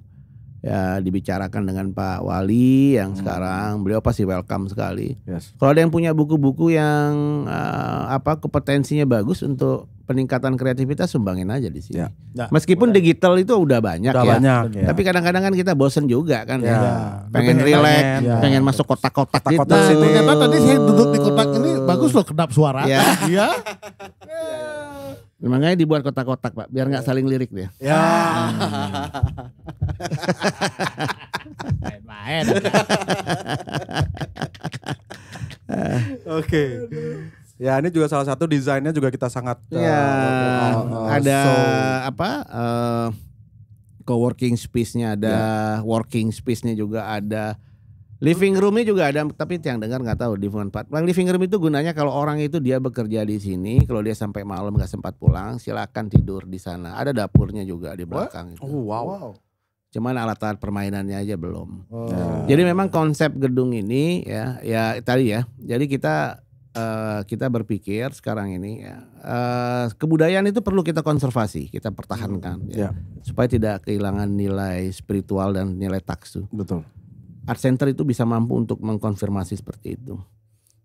ya dibicarakan dengan Pak Wali yang hmm. sekarang beliau pasti welcome sekali. Yes. Kalau ada yang punya buku-buku yang uh, apa kompetensinya bagus untuk peningkatan kreativitas sumbangin aja di sini. Ya. Nah, Meskipun boleh. digital itu udah banyak udah ya. Banyak, Tapi kadang-kadang kan kita bosen juga kan ya. ya. Iya. Pengen rileks, ya. pengen masuk kotak-kotak gitu. Nah, ternyata tadi saya duduk di kotak ini iya. bagus loh kedap suara. Iya. Ya. ya. dibuat kotak-kotak Pak, biar nggak saling lirik dia. Ya. Main-main. Oke. Ya ini juga salah satu desainnya juga kita sangat. Ya uh, ada eh, so, apa? Uh, co-working space-nya ada, yeah. working space-nya juga ada. Living room-nya juga ada, tapi yang dengar nggak tahu di empat. Bang living room itu gunanya kalau orang itu dia bekerja di sini, kalau dia sampai malam nggak sempat pulang, silakan tidur di sana. Ada dapurnya juga di belakang. What? Itu. Oh wow. wow. Cuman alat-alat permainannya aja belum. Oh. Jadi memang konsep gedung ini ya, ya tadi ya. Jadi kita Eh, kita berpikir sekarang ini ya, uh, kebudayaan itu perlu kita konservasi, kita pertahankan hmm, ya, yeah. supaya tidak kehilangan nilai spiritual dan nilai taksu. Betul. Art Center itu bisa mampu untuk mengkonfirmasi seperti itu.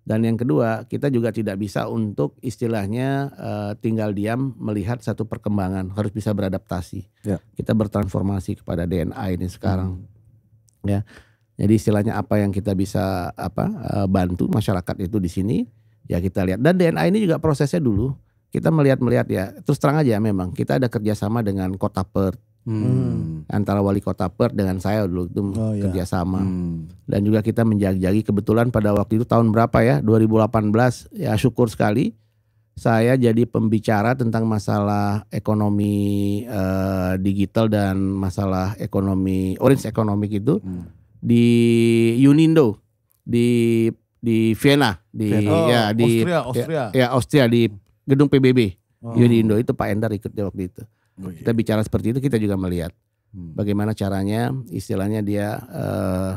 Dan yang kedua, kita juga tidak bisa untuk istilahnya uh, tinggal diam melihat satu perkembangan, harus bisa beradaptasi. Ya. Kita bertransformasi kepada DNA ini sekarang. Hmm. Ya. Jadi istilahnya apa yang kita bisa apa uh, bantu masyarakat itu di sini ya kita lihat dan DNA ini juga prosesnya dulu kita melihat-melihat ya terus terang aja memang kita ada kerjasama dengan kota Perth hmm. antara wali kota Perth dengan saya dulu itu oh, iya. kerjasama hmm. dan juga kita menjagi-jagi kebetulan pada waktu itu tahun berapa ya 2018 ya syukur sekali saya jadi pembicara tentang masalah ekonomi uh, digital dan masalah ekonomi orange ekonomi itu hmm. di Unindo di di Vienna di ya oh, di Austria, ya, Austria. Ya, ya Austria di gedung PBB oh. Uni Indo itu Pak Endar ikut dia waktu itu oh, iya. kita bicara seperti itu kita juga melihat hmm. bagaimana caranya istilahnya dia uh,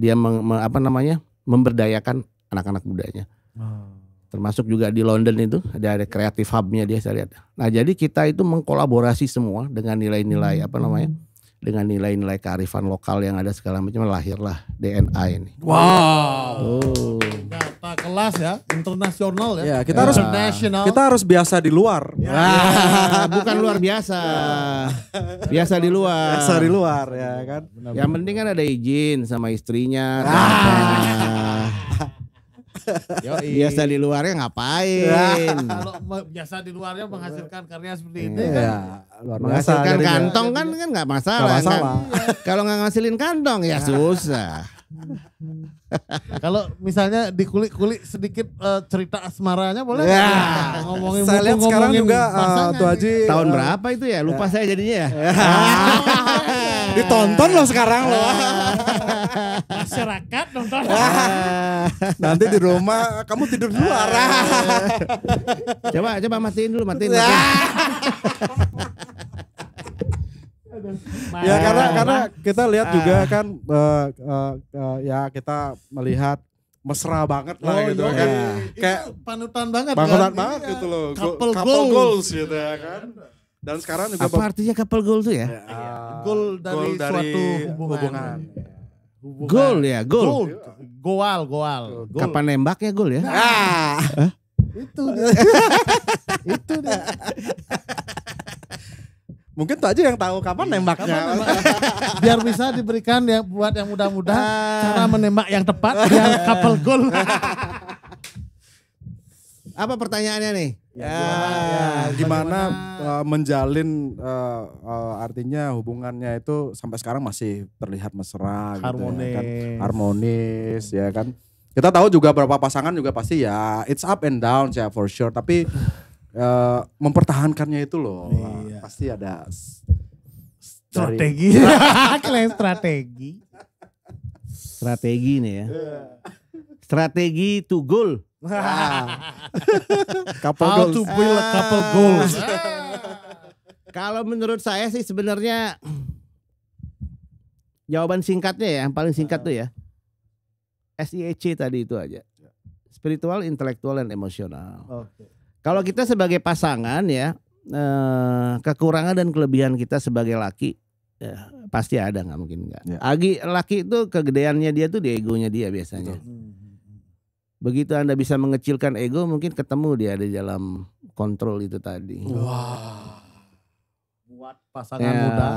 dia meng, me, apa namanya memberdayakan anak-anak mudanya hmm. termasuk juga di London itu ada ada kreatif hubnya dia saya lihat nah jadi kita itu mengkolaborasi semua dengan nilai-nilai hmm. apa namanya hmm dengan nilai-nilai kearifan lokal yang ada segala macam lahirlah DNA ini. Wow. Oh. Data kelas ya, internasional ya. Ya, kita ya. harus international. Kita harus biasa di luar. Ya. Ya. bukan luar biasa. biasa di luar. Biasa di luar ya kan. Yang penting kan ada izin sama istrinya. Ah. Nah biasa di luarnya ngapain? Kalau biasa di luarnya menghasilkan karya seperti ini iya, kan. Ya, luar Menghasilkan dari kantong kan kan nggak masalah. Gak kan? masalah. Kalau nggak ngasilin kantong ya susah. Kalau misalnya dikulik-kulik sedikit uh, cerita asmaranya boleh ya. Yeah. Kan? Ngomongin saya lihat sekarang juga uh, tuh gitu. Haji tahun uh, berapa itu ya? Lupa ya. saya jadinya ya. Ditonton loh sekarang loh masyarakat nonton. Nanti di rumah kamu tidur di luar. coba coba matiin dulu, matiin. Ya. Main. Ya karena karena kita lihat juga ah. kan uh, uh, uh, ya kita melihat mesra banget lah oh, gitu iya. kan. Iya. Kayak panutan banget kan. panutan kan. banget iya. gitu loh. Couple, couple goals. goals gitu ya kan. Dan sekarang juga apa artinya couple goal tuh ya? ya. Goal ah, dari, goal dari suatu hubungan. hubungan. Gol Goal ya, gol, Goal. Goal, goal. Kapan nembaknya gol ya? Ah. Itu dia. itu dia. Mungkin tuh aja yang tahu kapan iya, nembaknya. Kapan nembak? Biar bisa diberikan yang buat yang muda-muda ah. cara menembak yang tepat biar couple goal. Apa pertanyaannya nih? Ya, ya, ya gimana uh, menjalin uh, uh, artinya hubungannya itu sampai sekarang masih terlihat mesra harmonis. gitu ya kan. Harmonis ya kan. Kita tahu juga berapa pasangan juga pasti ya it's up and down ya for sure tapi uh, mempertahankannya itu loh iya. pasti ada strategi. Kalian strategi. Strategi nih ya. Iya. Strategi to goal couple How goals. to build a couple ah. goals. Kalau menurut saya sih sebenarnya jawaban singkatnya ya, yang paling singkat uh. tuh ya. SIEC tadi itu aja. Spiritual, intelektual, dan emosional. Okay. Kalau kita sebagai pasangan ya, eh, kekurangan dan kelebihan kita sebagai laki ya, pasti ada nggak mungkin nggak. Ya. Agi laki itu kegedeannya dia tuh di egonya dia biasanya. Betul begitu anda bisa mengecilkan ego mungkin ketemu dia di dalam kontrol itu tadi wah wow. buat pasangan ya. muda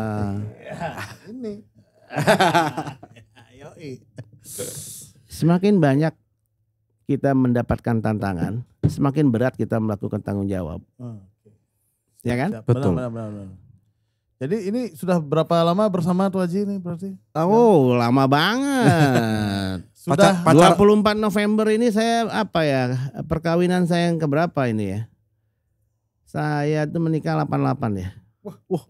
ini Ya. semakin banyak kita mendapatkan tantangan semakin berat kita melakukan tanggung jawab hmm. ya kan betul benar, benar, benar. Jadi ini sudah berapa lama bersama Tuaji ini berarti? Oh, ya. lama banget. Sudah pacar, pacar. 24 November ini saya apa ya? Perkawinan saya yang keberapa ini ya? Saya itu menikah 88 ya. Wah, wah.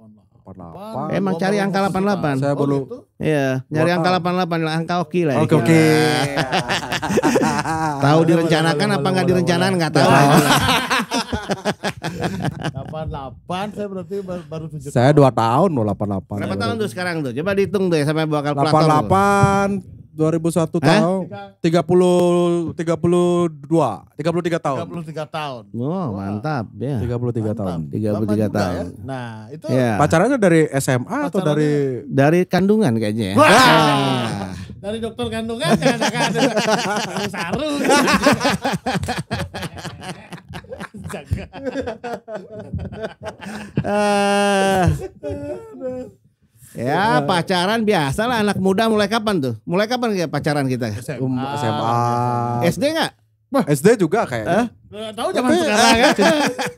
88. Eh, emang cari angka 88. Saya baru oh, gitu? Iya, nyari angka 88 lah angka oke lah. Oke ya. oke. Tahu direncanakan apa enggak direncanakan enggak tahu. 88 saya berarti baru 7 Saya 2 tahun loh 88. Berapa tahun tuh sekarang tuh? Coba dihitung deh sampai bakal kalkulator. 88 2001 eh? tahun 30 32 33 tahun. 33 tahun. Oh, wow. mantap ya. 33 mantap. tahun. 33 Bapak tahun. Ya. Nah, itu ya. pacarannya dari SMA pacarannya... atau dari dari kandungan kayaknya ya. Wah. Ah. Dari dokter kandungan kan Saru. sarung. Ah. Jaga. Ya iya. pacaran biasa lah anak muda mulai kapan tuh? Mulai kapan kayak pacaran kita? SMA. Um, SMA. SD nggak? SD juga kayaknya. Eh? Gak ya. tahu zaman sekarang ya.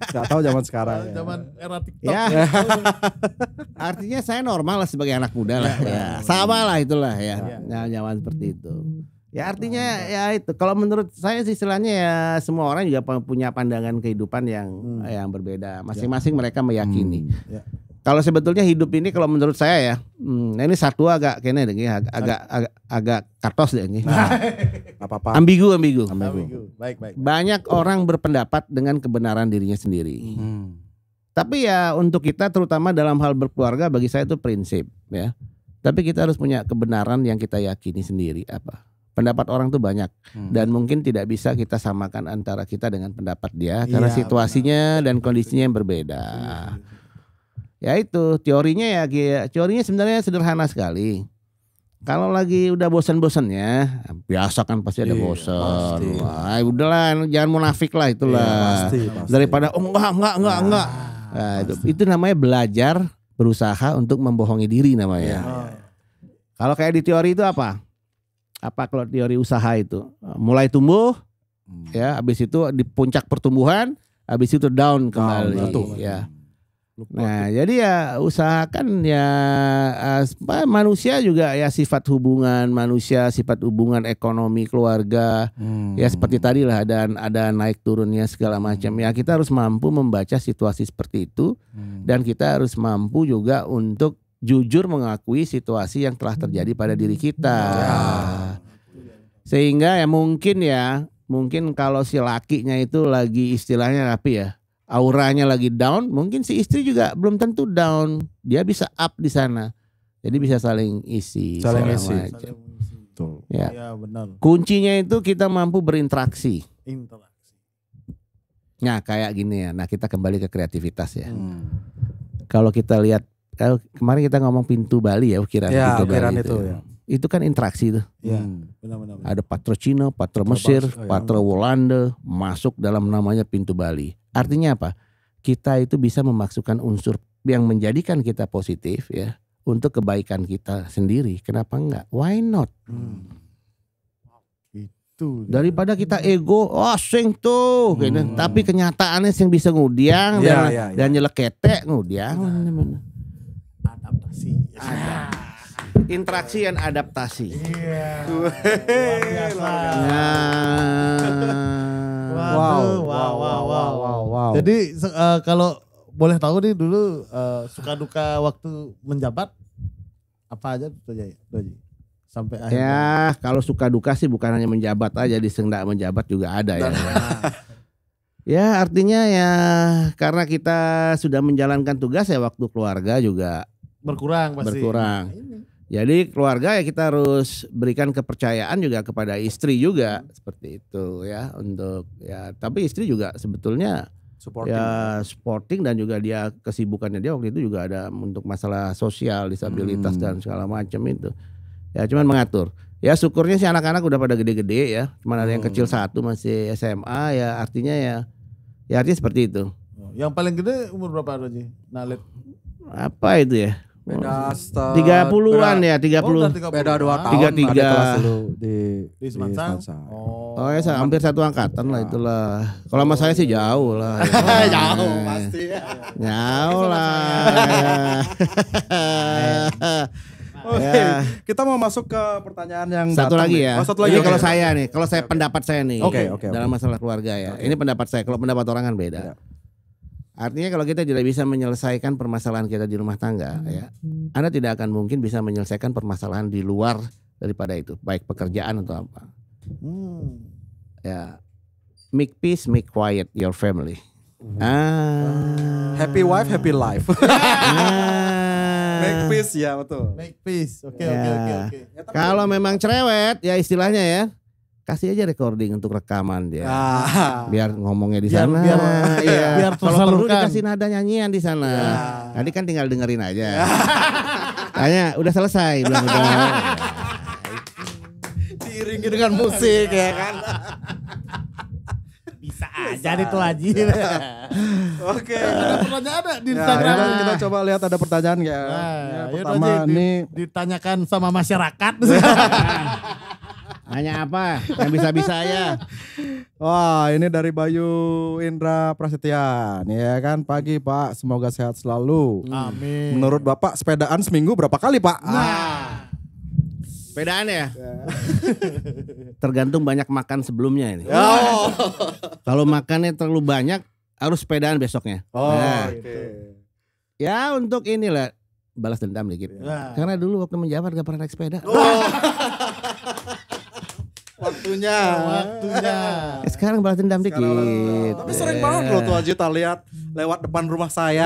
Gak tahu zaman sekarang. Ya. Zaman era TikTok. Ya. ya. ya. Artinya saya normal lah sebagai anak muda lah. Ya, ya. Sama lah itulah ya. ya. Nyaman seperti itu. Ya artinya ya itu. Kalau menurut saya sih istilahnya ya semua orang juga punya pandangan kehidupan yang hmm. yang berbeda. Masing-masing mereka meyakini. Hmm. Ya. Kalau sebetulnya hidup ini kalau menurut saya ya, hmm, ini satu agak kena deh, agak, agak agak agak kartos deh ini. Nah, apa-apa. Ambigu, ambigu. Ambigu. Baik, baik, baik. Banyak orang berpendapat dengan kebenaran dirinya sendiri. Hmm. Tapi ya untuk kita terutama dalam hal berkeluarga bagi saya itu prinsip ya. Tapi kita harus punya kebenaran yang kita yakini sendiri apa pendapat orang tuh banyak hmm. dan mungkin tidak bisa kita samakan antara kita dengan pendapat dia karena iya, situasinya benar. dan kondisinya yang berbeda. Iya. iya, iya. Ya itu teorinya ya, ya teorinya sebenarnya sederhana sekali. Kalau lagi udah bosan-bosannya, biasa kan pasti ada iya, bosan. Ya, udahlah jangan munafik lah iya, itulah. Ya, pasti, pasti. Daripada oh enggak enggak enggak nah, enggak. Nah, itu, itu namanya belajar berusaha untuk membohongi diri namanya. Ya. Kalau kayak di teori itu apa? Apa kalau teori usaha itu? Mulai tumbuh hmm. ya, habis itu di puncak pertumbuhan, habis itu down kembali down, ya. Lupa. Nah, jadi ya usahakan ya eh, apa, manusia juga ya sifat hubungan manusia, sifat hubungan ekonomi keluarga. Hmm. Ya seperti tadi lah dan ada naik turunnya segala macam. Hmm. Ya kita harus mampu membaca situasi seperti itu hmm. dan kita harus mampu juga untuk jujur mengakui situasi yang telah terjadi pada diri kita. Ya. Sehingga ya mungkin ya, mungkin kalau si lakinya itu lagi istilahnya rapi ya auranya lagi down, mungkin si istri juga belum tentu down. Dia bisa up di sana. Jadi bisa saling isi. Saling isi. Saling isi. Tuh. Ya. ya benar. Kuncinya itu kita mampu berinteraksi. Interaksi. Nah kayak gini ya. Nah kita kembali ke kreativitas ya. Hmm. Kalau kita lihat kalau eh, kemarin kita ngomong pintu Bali ya ukiran ya, pintu Bali itu, itu ya. ya. itu kan interaksi itu. Ya, hmm. benar, benar, Ada patro Cina, patro Mesir, oh ya, patro Walanda masuk dalam namanya pintu Bali. Artinya apa? Kita itu bisa memasukkan unsur yang menjadikan kita positif ya untuk kebaikan kita sendiri. Kenapa enggak? Why not? Hmm. Itu. Daripada kita ego, oh sing tuh, gitu. hmm. tapi kenyataannya sing bisa ngudiang ya, dan, ya, ya. dan ngudiang. Nah. Adaptasi. Adaptasi ah. interaksi dan adaptasi. Iya. Yeah. Wow, wow, wow, wow, wow. wow, wow. Jadi uh, kalau boleh tahu nih dulu uh, suka duka waktu menjabat apa aja tuh Jaya? Sampai akhir. Ya, kalau suka duka sih bukan hanya menjabat aja, di sendak menjabat juga ada ya. Nah. ya, artinya ya karena kita sudah menjalankan tugas ya waktu keluarga juga berkurang pasti. Berkurang. Nah, jadi keluarga ya kita harus berikan kepercayaan juga kepada istri juga seperti itu ya untuk ya tapi istri juga sebetulnya supporting. ya supporting dan juga dia kesibukannya dia waktu itu juga ada untuk masalah sosial disabilitas hmm. dan segala macam itu ya cuman mengatur ya syukurnya sih anak-anak udah pada gede-gede ya cuman ada yang hmm. kecil satu masih SMA ya artinya ya ya artinya seperti itu oh, yang paling gede umur berapa Roji Nalet apa itu ya Beda hmm. star, 30-an ya, tiga puluh Beda 2 tahun. tiga tiga di di Semansang Oh. Oh, ya hampir satu angkatan lah iya. itulah. Kalau sama saya sih oh, iya. jauh lah. Ya. jauh eh. pasti. Jauh lah. oke ya. Kita mau masuk ke pertanyaan yang satu lagi nih. ya. Oh, satu lagi. kalau saya nih, kalau saya okay. pendapat saya nih. Oke, okay, oke. Okay, dalam masalah keluarga ya. Okay. Ini pendapat saya. Kalau pendapat orang kan beda. Yeah. Artinya kalau kita tidak bisa menyelesaikan permasalahan kita di rumah tangga, hmm. ya, Anda tidak akan mungkin bisa menyelesaikan permasalahan di luar daripada itu, baik pekerjaan atau apa. Hmm. Ya, make peace, make quiet your family. Hmm. Ah. Happy wife, happy life. Ah. Make peace ya betul. Make peace. Oke ya. oke oke ya, kalau memang cerewet ya istilahnya ya kasih aja recording untuk rekaman dia. Ah. Biar ngomongnya di sana. Biar, ya. biar Kalau perlu dikasih nada nyanyian di sana. Ya. Nanti kan tinggal dengerin aja. Iya. Tanya, udah selesai belum udah. Iya. Diiringi dengan musik ya kan. Bisa aja itu aja. Oke, ada pertanyaan ada di ya, Instagram. Ya, ya, kita coba lihat ada pertanyaan ya. Nah, ya, ya pertama ini ditanyakan sama masyarakat. Hanya apa yang bisa-bisa ya. Wah, ini dari Bayu Indra Prasetyan. Ya kan, pagi Pak, semoga sehat selalu. Amin. Menurut Bapak, sepedaan seminggu berapa kali Pak? Nah. Sepedaan ya? ya. Tergantung banyak makan sebelumnya ini. Oh. Kalau makannya terlalu banyak, harus sepedaan besoknya. Oh, nah. okay. Ya untuk inilah balas dendam dikit. Ya. Karena dulu waktu menjabat gak pernah naik sepeda. Oh. Waktunya. Waktunya. Eh, sekarang balas dendam dikit. tapi iya. sering banget loh tuh Aji lihat lewat depan rumah saya.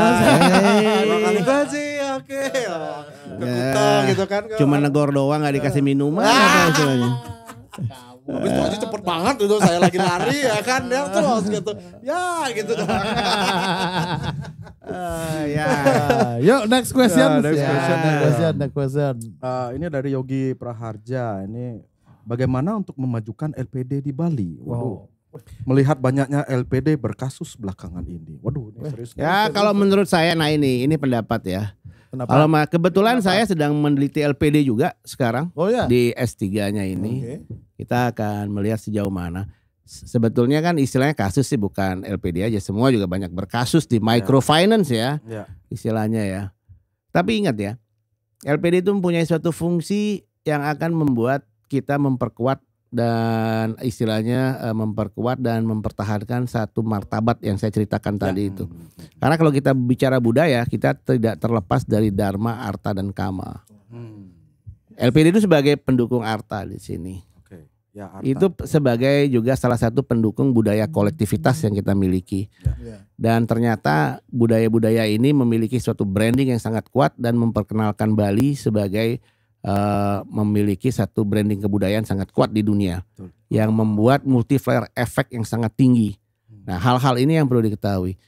Makanya gue Aji oke. Iya. Oh, Ke gitu kan. Cuma negor doang gak dikasih minuman. Ah. Habis itu aja cepet banget itu saya lagi lari ya kan ya terus gitu. Ya gitu Uh, ya. Ah, yuk next question. Yeah, next, ya, question next question. Next question. Next question. Uh, ah, ini dari Yogi Praharja. Ini bagaimana untuk memajukan LPD di Bali. Waduh. Melihat banyaknya LPD berkasus belakangan ini. Waduh, ini serius. Ya, kalau menurut saya nah ini, ini pendapat ya. Kenapa? Kalau kebetulan Kenapa? saya sedang meneliti LPD juga sekarang oh, ya? di S3-nya ini. Okay. Kita akan melihat sejauh mana. Sebetulnya kan istilahnya kasus sih bukan LPD aja, semua juga banyak berkasus di iya. microfinance ya. ya. Istilahnya ya. Tapi ingat ya, LPD itu mempunyai suatu fungsi yang akan membuat kita memperkuat dan istilahnya uh, memperkuat dan mempertahankan satu martabat yang saya ceritakan ya. tadi itu. Hmm, hmm, hmm. Karena kalau kita bicara budaya, kita tidak terlepas dari dharma, arta dan kama. Hmm. LPD itu sebagai pendukung arta di sini. Ya, Itu sebagai juga salah satu pendukung budaya kolektivitas yang kita miliki. Ya. Ya. Dan ternyata budaya-budaya ini memiliki suatu branding yang sangat kuat dan memperkenalkan Bali sebagai Eh, memiliki satu branding kebudayaan sangat kuat di dunia yang membuat multiplier efek yang sangat tinggi. Hmm. Nah, hal-hal ini yang perlu diketahui.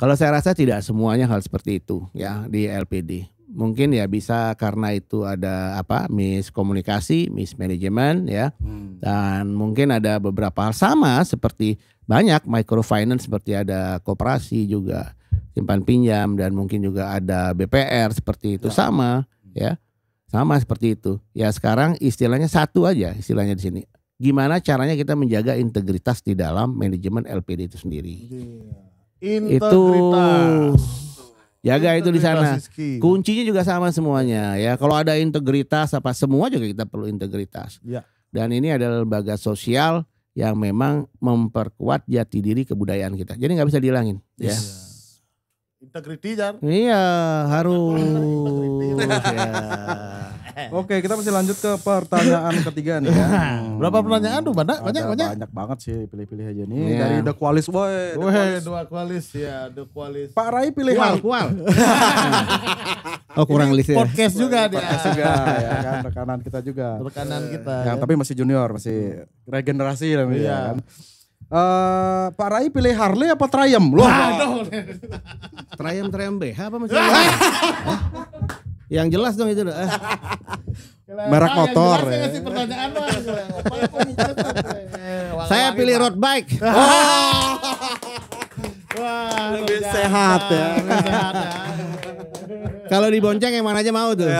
Kalau saya rasa tidak semuanya hal seperti itu ya di LPD. Mungkin ya bisa karena itu ada apa miskomunikasi, mismanagement ya. Hmm. Dan mungkin ada beberapa hal sama seperti banyak microfinance seperti ada koperasi juga simpan pinjam dan mungkin juga ada BPR seperti itu sama hmm. ya. Sama seperti itu. Ya sekarang istilahnya satu aja istilahnya di sini. Gimana caranya kita menjaga integritas di dalam manajemen LPD itu sendiri. Iya. Integritas. Itu jaga itu di sana. Kuncinya juga sama semuanya ya. Kalau ada integritas apa semua juga kita perlu integritas. Ya. Dan ini adalah lembaga sosial yang memang memperkuat jati diri kebudayaan kita. Jadi nggak bisa dihilangin. Yes. Ya. Iya. Integriti jar. Iya, harus. ya. Oke, kita masih lanjut ke pertanyaan ketiga nih ya. Berapa pertanyaan tuh, Banda? Banyak, Ada banyak. Banyak banget sih, pilih-pilih aja nih yeah. dari The Qualis boy. Weh, The Qualis ya, The Qualis. Pak Rai pilih kual, kual. oh, kurang list ya. Podcast juga dia. Podcast juga ya kan, rekanan kita juga. Rekanan kita. Yang ya. tapi masih junior, masih regenerasi namanya yeah. kan. Uh, Pak Rai pilih Harley apa Triumph? Loh. Triumph Triumph BH apa maksudnya? yang jelas dong itu loh. Eh. Merek motor. Ya. pertanyaan Saya pilih road bike. Wah, ya. lebih sehat ya. Kalau dibonceng yang mana aja mau tuh.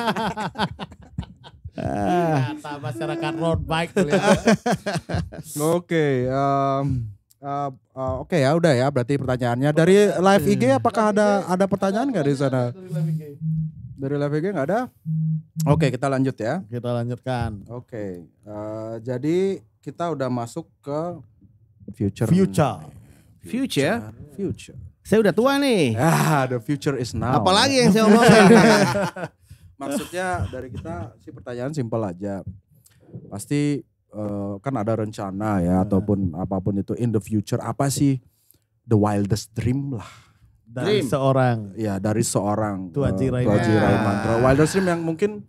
Kata iya, ah. masyarakat road bike. Ya. Oke, um, uh, uh, oke okay ya udah ya berarti pertanyaannya dari live IG iya. apakah ada ada pertanyaan nggak di sana dari live IG nggak ada oke okay, kita lanjut ya kita lanjutkan oke okay. uh, eh, jadi kita udah masuk ke future future future future saya udah tua nih ah the future is now apalagi yang saya omongin maksudnya dari kita sih pertanyaan simpel aja. Pasti uh, kan ada rencana ya nah. ataupun apapun itu in the future apa sih the wildest dream lah. Dari dream. seorang. Ya dari seorang. Tuan Jirai uh, Mantra. Wildest dream yang mungkin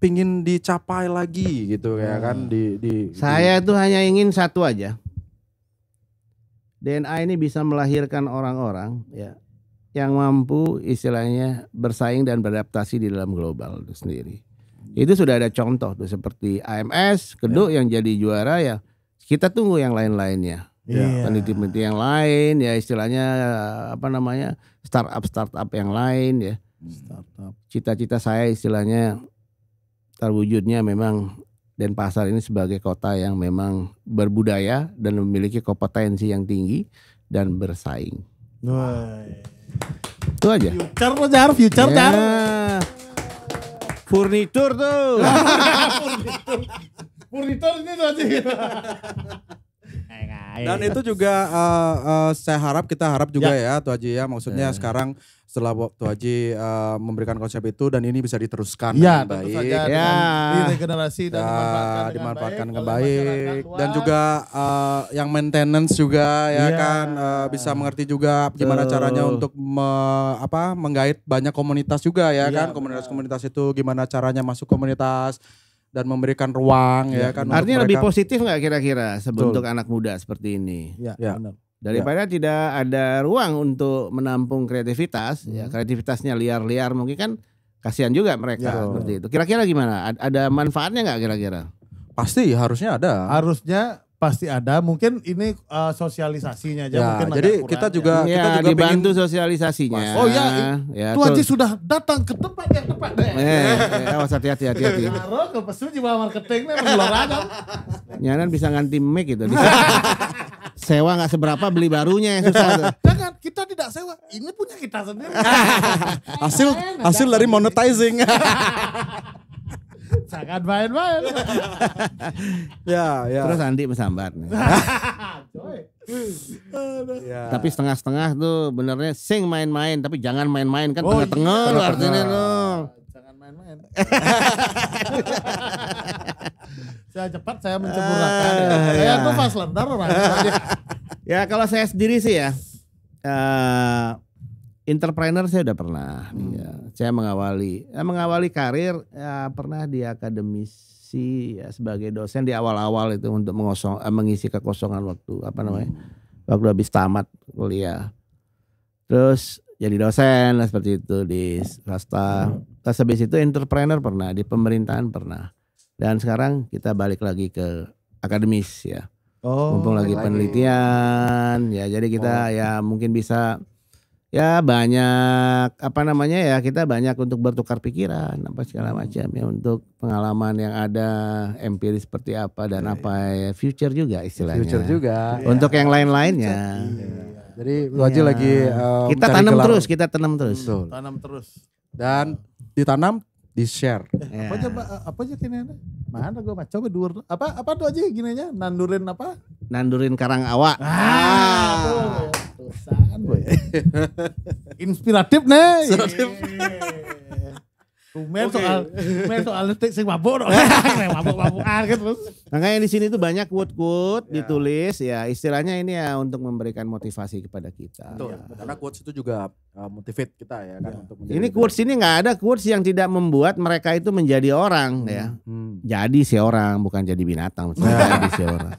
pingin dicapai lagi gitu ya kan iya. di, di Saya di, tuh hanya ingin satu aja. DNA ini bisa melahirkan orang-orang ya yang mampu istilahnya bersaing dan beradaptasi di dalam global itu sendiri. Itu sudah ada contoh tuh seperti AMS, kedok ya. yang jadi juara ya. Kita tunggu yang lain-lainnya. Ya. Peneliti-peneliti yang lain ya istilahnya apa namanya? startup startup yang lain ya. Startup. Cita-cita saya istilahnya terwujudnya memang Denpasar ini sebagai kota yang memang berbudaya dan memiliki kompetensi yang tinggi dan bersaing. Wah. Iya. Itu aja. Future lo jar, future jar. Ya. Furnitur tuh. Furnitur. Furnitur ini tuh aja. Dan itu juga uh, uh, saya harap kita harap juga ya, ya Tuh Haji ya. Maksudnya ya. sekarang setelah waktu Haji uh, memberikan konsep itu dan ini bisa diteruskan ya, dengan baik. Saja ya. Diregenerasi dan ya, dimanfaatkan, dengan baik, baik. dan juga uh, yang maintenance juga ya, ya. kan uh, bisa mengerti juga gimana caranya untuk me, apa menggait banyak komunitas juga ya, ya kan komunitas-komunitas itu gimana caranya masuk komunitas dan memberikan ruang ya, ya kan. Artinya lebih mereka. positif nggak kira-kira sebentuk anak muda seperti ini? Ya, ya. benar. Daripada ya. tidak ada ruang untuk menampung kreativitas, ya hmm. kreativitasnya liar-liar mungkin kan kasihan juga mereka ya. seperti itu. Kira-kira gimana? Ada manfaatnya nggak kira-kira? Pasti harusnya ada. Harusnya pasti ada mungkin ini uh, sosialisasinya aja ya, mungkin jadi agak kita ya. juga ya. kita juga dibantu pengen... sosialisasinya oh iya, ya, ya itu aja sudah datang ke tempat yang tepat deh eh, eh, awas eh, hati-hati hati-hati taruh iya, ke pesu jiwa marketingnya berlorang nyaran bisa ganti mic gitu bisa sewa nggak seberapa beli barunya yang susah jangan kita tidak sewa ini punya kita sendiri hasil hasil dari monetizing sangat main-main. ya, ya. Terus Andi mesambar. ya. Tapi setengah-setengah tuh benernya sing main-main tapi jangan main-main kan tengah oh, tengah-tengah iya. loh artinya lo. Jangan main-main. saya cepat saya mencemburahkan. Ah, iya. Saya tuh pas lentar Ya kalau saya sendiri sih ya. Uh, entrepreneur saya udah pernah. Hmm. Ya. Saya mengawali, ya, mengawali karir ya, pernah di akademisi ya, sebagai dosen di awal-awal itu untuk mengosong, eh, mengisi kekosongan waktu apa namanya hmm. waktu habis tamat kuliah. Terus jadi dosen lah seperti itu di swasta. Hmm. Terus habis itu entrepreneur pernah di pemerintahan pernah. Dan sekarang kita balik lagi ke akademis ya. Oh, mumpung lagi, lagi penelitian ya jadi kita oh. ya mungkin bisa ya banyak apa namanya ya kita banyak untuk bertukar pikiran apa segala hmm. macam ya untuk pengalaman yang ada empiris seperti apa dan iya, iya. apa ya future juga istilahnya future juga iya. untuk ya. yang lain-lainnya ya. jadi lu aja lagi um, kita tanam gelang. terus kita tanam terus Betul. tanam terus dan ditanam di share. Eh, Apa iya. aja eh, apa aja kini ada? Mana gue mah coba apa apa tuh aja ginanya nandurin apa? Nandurin karang awak. Ah, ah. tuh. Tusan, ya. Inspiratif nih. Inspiratif. Umen okay. soal Umen soal listrik sing mabuk mabuk mabuk kan terus. Makanya di sini tuh banyak quote-quote yeah. ditulis ya istilahnya ini ya untuk memberikan motivasi kepada kita. Betul. Ya. Karena quotes itu juga uh, motivate kita ya kan yeah. untuk Ini quotes ini nggak ada quotes yang tidak membuat mereka itu menjadi orang hmm. ya. Hmm. Jadi si orang bukan jadi binatang, jadi si orang.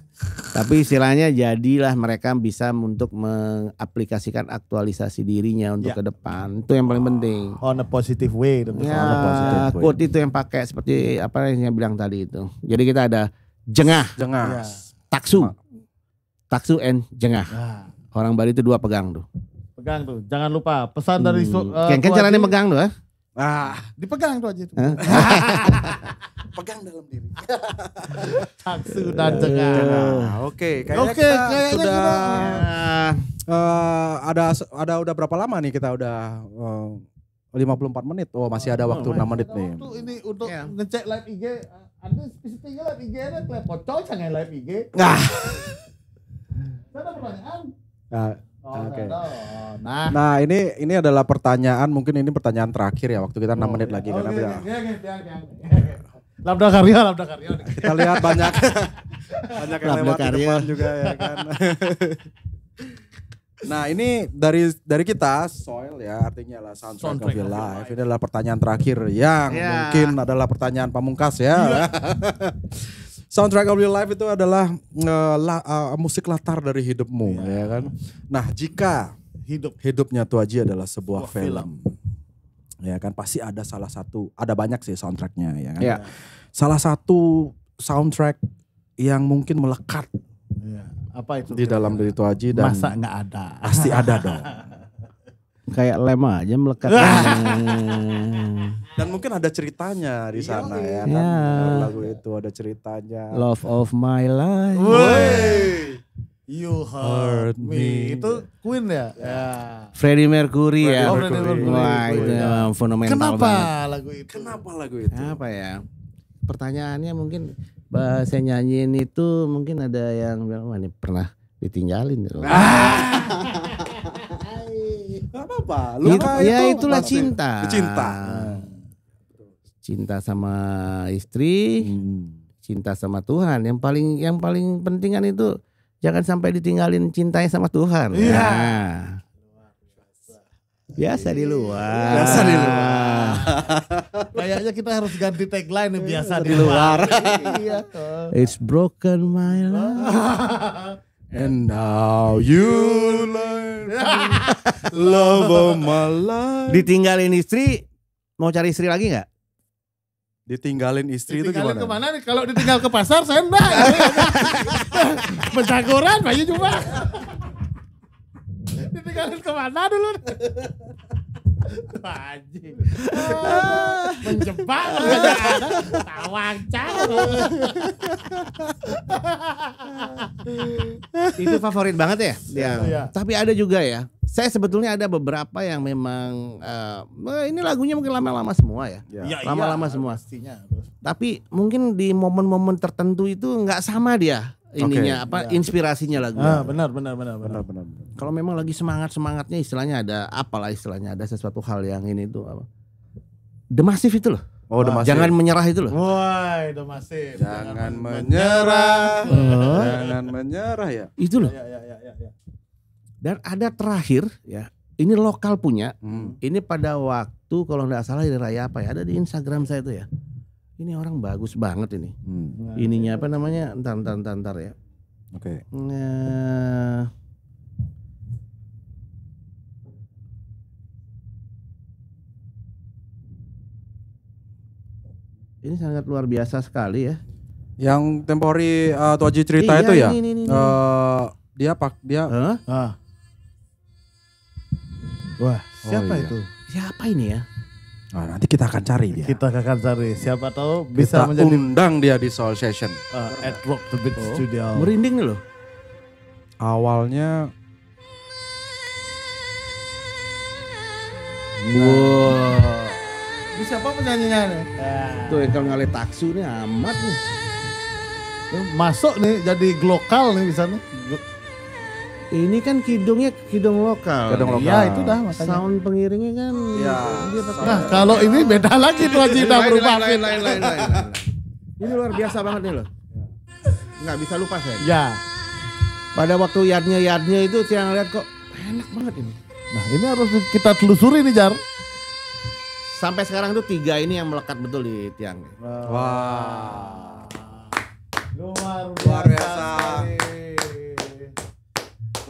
Tapi istilahnya jadilah mereka bisa untuk mengaplikasikan aktualisasi dirinya untuk ya. ke depan. Itu yang paling penting. Oh, on a positive way. Ya, on quote itu yang pakai seperti apa yang saya bilang tadi itu. Jadi kita ada jengah, jengah, ya. taksu, taksu and jengah. Ya. Orang Bali itu dua pegang tuh. Pegang tuh. Jangan lupa pesan dari uh, kan caranya megang tuh. Eh? Ah, dipegang tuh aja. Tuh. pegang dalam diri. Taksu dan cengah. Nah, oke, kayaknya okay, kita kayaknya sudah kita, uh, ada ada udah berapa lama nih kita udah eh, uh, 54 menit. Oh, masih ada waktu oh, 6 menit nih. Waktu ini untuk yeah. ngecek live IG Ada spesifiknya live IG ada klepot pocong jangan live IG. Nah. Ada pertanyaan. Nah, Oh, Oke. Okay. Nah. nah, ini ini adalah pertanyaan mungkin ini pertanyaan terakhir ya waktu kita 6 oh, menit iya. lagi kan, oh, karena iya, iya, iya, iya, iya, iya. iya. Labda Karya, Labda Karya. Kita lihat banyak banyak yang lewat karya. depan juga ya kan. nah ini dari dari kita soil ya artinya lah soundtrack, soundtrack of your life. Ini adalah pertanyaan terakhir yang yeah. mungkin adalah pertanyaan pamungkas ya. Iya. soundtrack of your life itu adalah uh, la, uh, musik latar dari hidupmu yeah. ya kan. Nah jika hidup hidupnya Tuaji adalah sebuah, sebuah film. film ya kan pasti ada salah satu ada banyak sih soundtracknya ya kan yeah. salah satu soundtrack yang mungkin melekat yeah. apa itu di dalam diri Aji dan masa nggak ada pasti ada dong kayak lem aja melekat dan mungkin ada ceritanya di iya, sana yeah. ya kan yeah. lagu itu ada ceritanya love of my life Wey. You heard Me. Itu Queen ya? ya? ya. Freddie Mercury ya. Oh, Freddie Mercury. Wah, itu ya. fenomenal Kenapa lagu itu? Kenapa lagu itu? Apa ya? Pertanyaannya mungkin bahasa nyanyiin itu mungkin ada yang bilang, wah ini pernah ditinggalin. Ah. apa-apa. Lu It, itu ya itulah cinta. Cinta. Ah. Cinta sama istri, hmm. cinta sama Tuhan. Yang paling yang paling penting kan itu Jangan sampai ditinggalin cintanya sama Tuhan. Iya. Yeah. Biasa di luar. Biasa di luar. Kayaknya kita harus ganti tagline nih biasa di luar. Iya, It's broken my love. And now you learn love of my life. Ditinggalin istri, mau cari istri lagi nggak? Ditinggalin istri itu gimana? kemana? Kalau ditinggal ke pasar saya enggak. Pencakuran Bayu cuma. ditinggalin kemana dulu? Menjebak ada Itu favorit banget ya. Ya. ya. Tapi ada juga ya. Saya sebetulnya ada beberapa yang memang uh, ini lagunya mungkin lama-lama semua ya. Iya. Iya, iya. Lama-lama ya, lama -lama iya, semua. Pastinya. Tapi mungkin di momen-momen tertentu itu nggak sama dia ininya okay. apa ya. inspirasinya lagu. Ah, benar benar benar benar benar. Kalau memang lagi semangat-semangatnya istilahnya ada apalah istilahnya ada sesuatu hal yang ini tuh apa. The Massive itu loh. Oh, The Jangan menyerah itu loh. Woi, The Massive. Jangan, jangan menyerah. menyerah. Eh? jangan menyerah ya. Itu loh. Ya, ya, ya, ya, ya. Dan ada terakhir ya. Ini lokal punya. Hmm. Ini pada waktu kalau nggak salah di raya apa ya? Ada di Instagram saya itu ya ini orang bagus banget ini. Hmm. Ininya apa namanya? Entar entar entar, entar ya. Oke. Okay. Nah, ini sangat luar biasa sekali ya. Yang tempori uh, eh, Tuaji cerita iya, itu ya. Ini, ini, ini. Uh, dia pak dia huh? ah. Oh, Wah, siapa oh, iya. itu? Siapa ini ya? Nah, nanti kita akan cari dia. Kita akan cari. Siapa tahu bisa kita menjadi undang dia di Soul Session. Uh, ah, at Rock the Beat oh. Studio. Merinding nih loh. Awalnya nah. Wow. Ini siapa penyanyinya nih? Ah. Tuh kalau ngalih taksu nih amat nih. Masuk nih jadi lokal nih bisa nih. Ini kan kidungnya kidung lokal. Kidung iya, lokal. Ya itu dah makanya. Sound pengiringnya kan. Ya. Nah kalau ini beda lagi tuh Cita berubah. Lain, lain, lain, lain, lain, Ini luar biasa banget nih loh. Enggak bisa lupa saya. Ya. Pada waktu yadnya yadnya itu saya ngeliat kok enak banget ini. Nah ini harus kita telusuri nih Jar sampai sekarang tuh tiga ini yang melekat betul di tiang. Wah. Wow. Luar biasa. Luar biasa.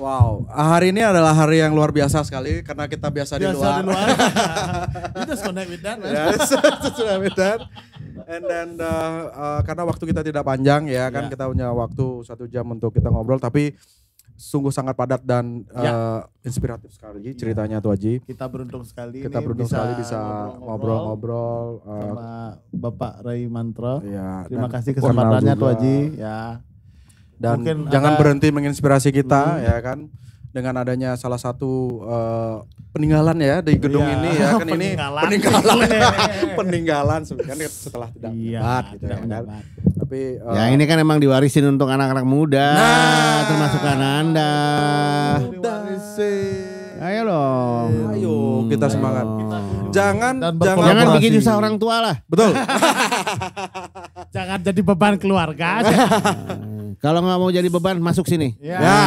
Wow, hari ini adalah hari yang luar biasa sekali karena kita biasa, biasa di luar. Di luar. you just connect with that, man. Yes, just connect with that. And then uh, uh, karena waktu kita tidak panjang ya kan yeah. kan kita punya waktu satu jam untuk kita ngobrol tapi sungguh sangat padat dan yeah. Uh, inspiratif sekali ceritanya yeah. tuh Aji. Kita beruntung sekali. Kita beruntung bisa sekali bisa ngobrol-ngobrol uh, Bapak Ray Mantra. Yeah. Terima dan kasih kesempatannya tuh Aji Ya dan Mungkin jangan ada... berhenti menginspirasi kita hmm. ya kan dengan adanya salah satu uh, peninggalan ya di gedung iya. ini ya kan peninggalan. ini peninggalan iya, iya, iya, peninggalan sebenarnya setelah tidak iya, menyebat gitu ya, tidak ya kan? menyebat. tapi uh, ya ini kan emang diwarisin untuk anak-anak muda nah, termasuk anda diwarisin ayo loh ayo kita semangat jangan jangan jangan bikin susah orang tua lah betul jangan jadi beban keluarga Kalau nggak mau jadi beban masuk sini. Ya. ya.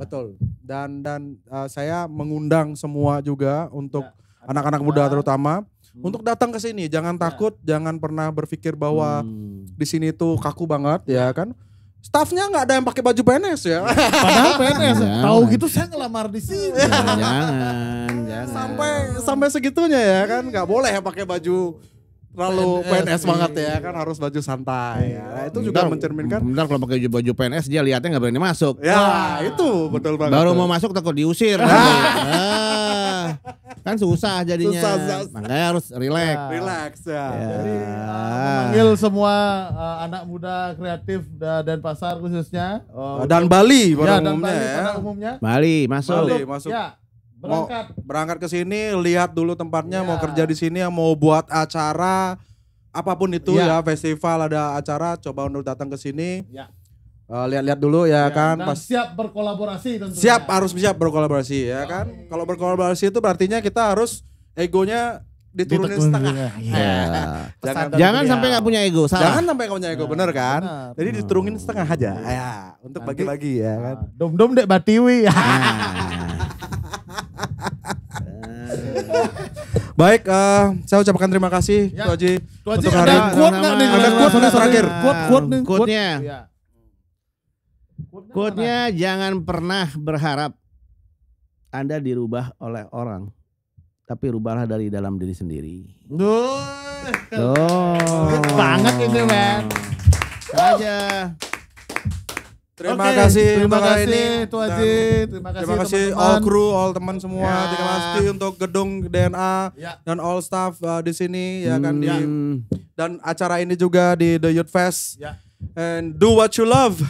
Betul. Dan dan uh, saya mengundang semua juga untuk ya, anak-anak ya, muda terutama hmm. untuk datang ke sini. Jangan ya. takut, ya. jangan pernah berpikir bahwa hmm. di sini tuh kaku banget ya kan staffnya nggak ada yang pakai baju PNS ya. Padahal PNS. Tahu gitu saya ngelamar di sini. Jangan, jangan. Sampai sampai segitunya ya kan nggak boleh pakai baju terlalu PNS, banget ya kan harus baju santai ya. itu juga mencerminkan bentar kalau pakai baju PNS dia lihatnya nggak berani masuk ya itu betul banget baru mau masuk takut diusir ah. kan susah jadinya susah, susah. makanya harus relax ya. relax ya, ya. jadi memanggil ah, semua ah, anak muda kreatif dan pasar khususnya oh, dan Bali ya, pada dan Bali, ya. umumnya Bali masuk Bali masuk ya berangkat. mau berangkat ke sini lihat dulu tempatnya ya. mau iya. kerja di sini yang mau buat acara apapun itu ya. ya festival ada acara coba untuk datang ke sini ya. uh, lihat-lihat dulu ya, ya kan pas siap berkolaborasi tentunya siap harus siap berkolaborasi ya okay. Iya. kan kalau berkolaborasi itu berarti kita harus egonya diturunin Ditekun setengah. Iya. iya. jangan jangan sampai nggak punya ego. Salah. Jangan sampai nggak punya ego, nah, bener kan? bener. Jadi diturunin setengah aja. Ya, untuk bagi-bagi ya kan. Nah, dom-dom dek batiwi. Nah. Baik, uh, saya ucapkan terima kasih ya. Tuaji untuk hari ada kuat enggak nih? Ada kuat nih terakhir. Kuat kuat nih. Kuatnya. Kuatnya iya. jangan pernah berharap Anda dirubah oleh orang tapi rubahlah dari dalam diri sendiri. Duh. Duh. Banget itu, men. Aja. Terima okay, kasih terima untuk kasih ini. Itu aja. Terima kasih. Terima kasih teman -teman. all crew, all teman semua. Ya. Terima kasih untuk gedung DNA ya. dan all staff uh, di sini ya kan di hmm. dan acara ini juga di The Youth Fest. Ya. And do what you love.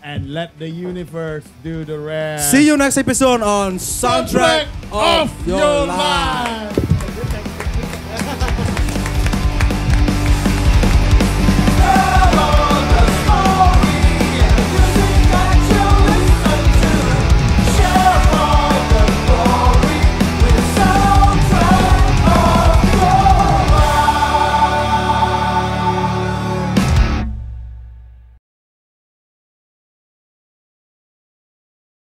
And let the universe do the rest. See you next episode on Soundtrack, Soundtrack of, of Your, your life. life.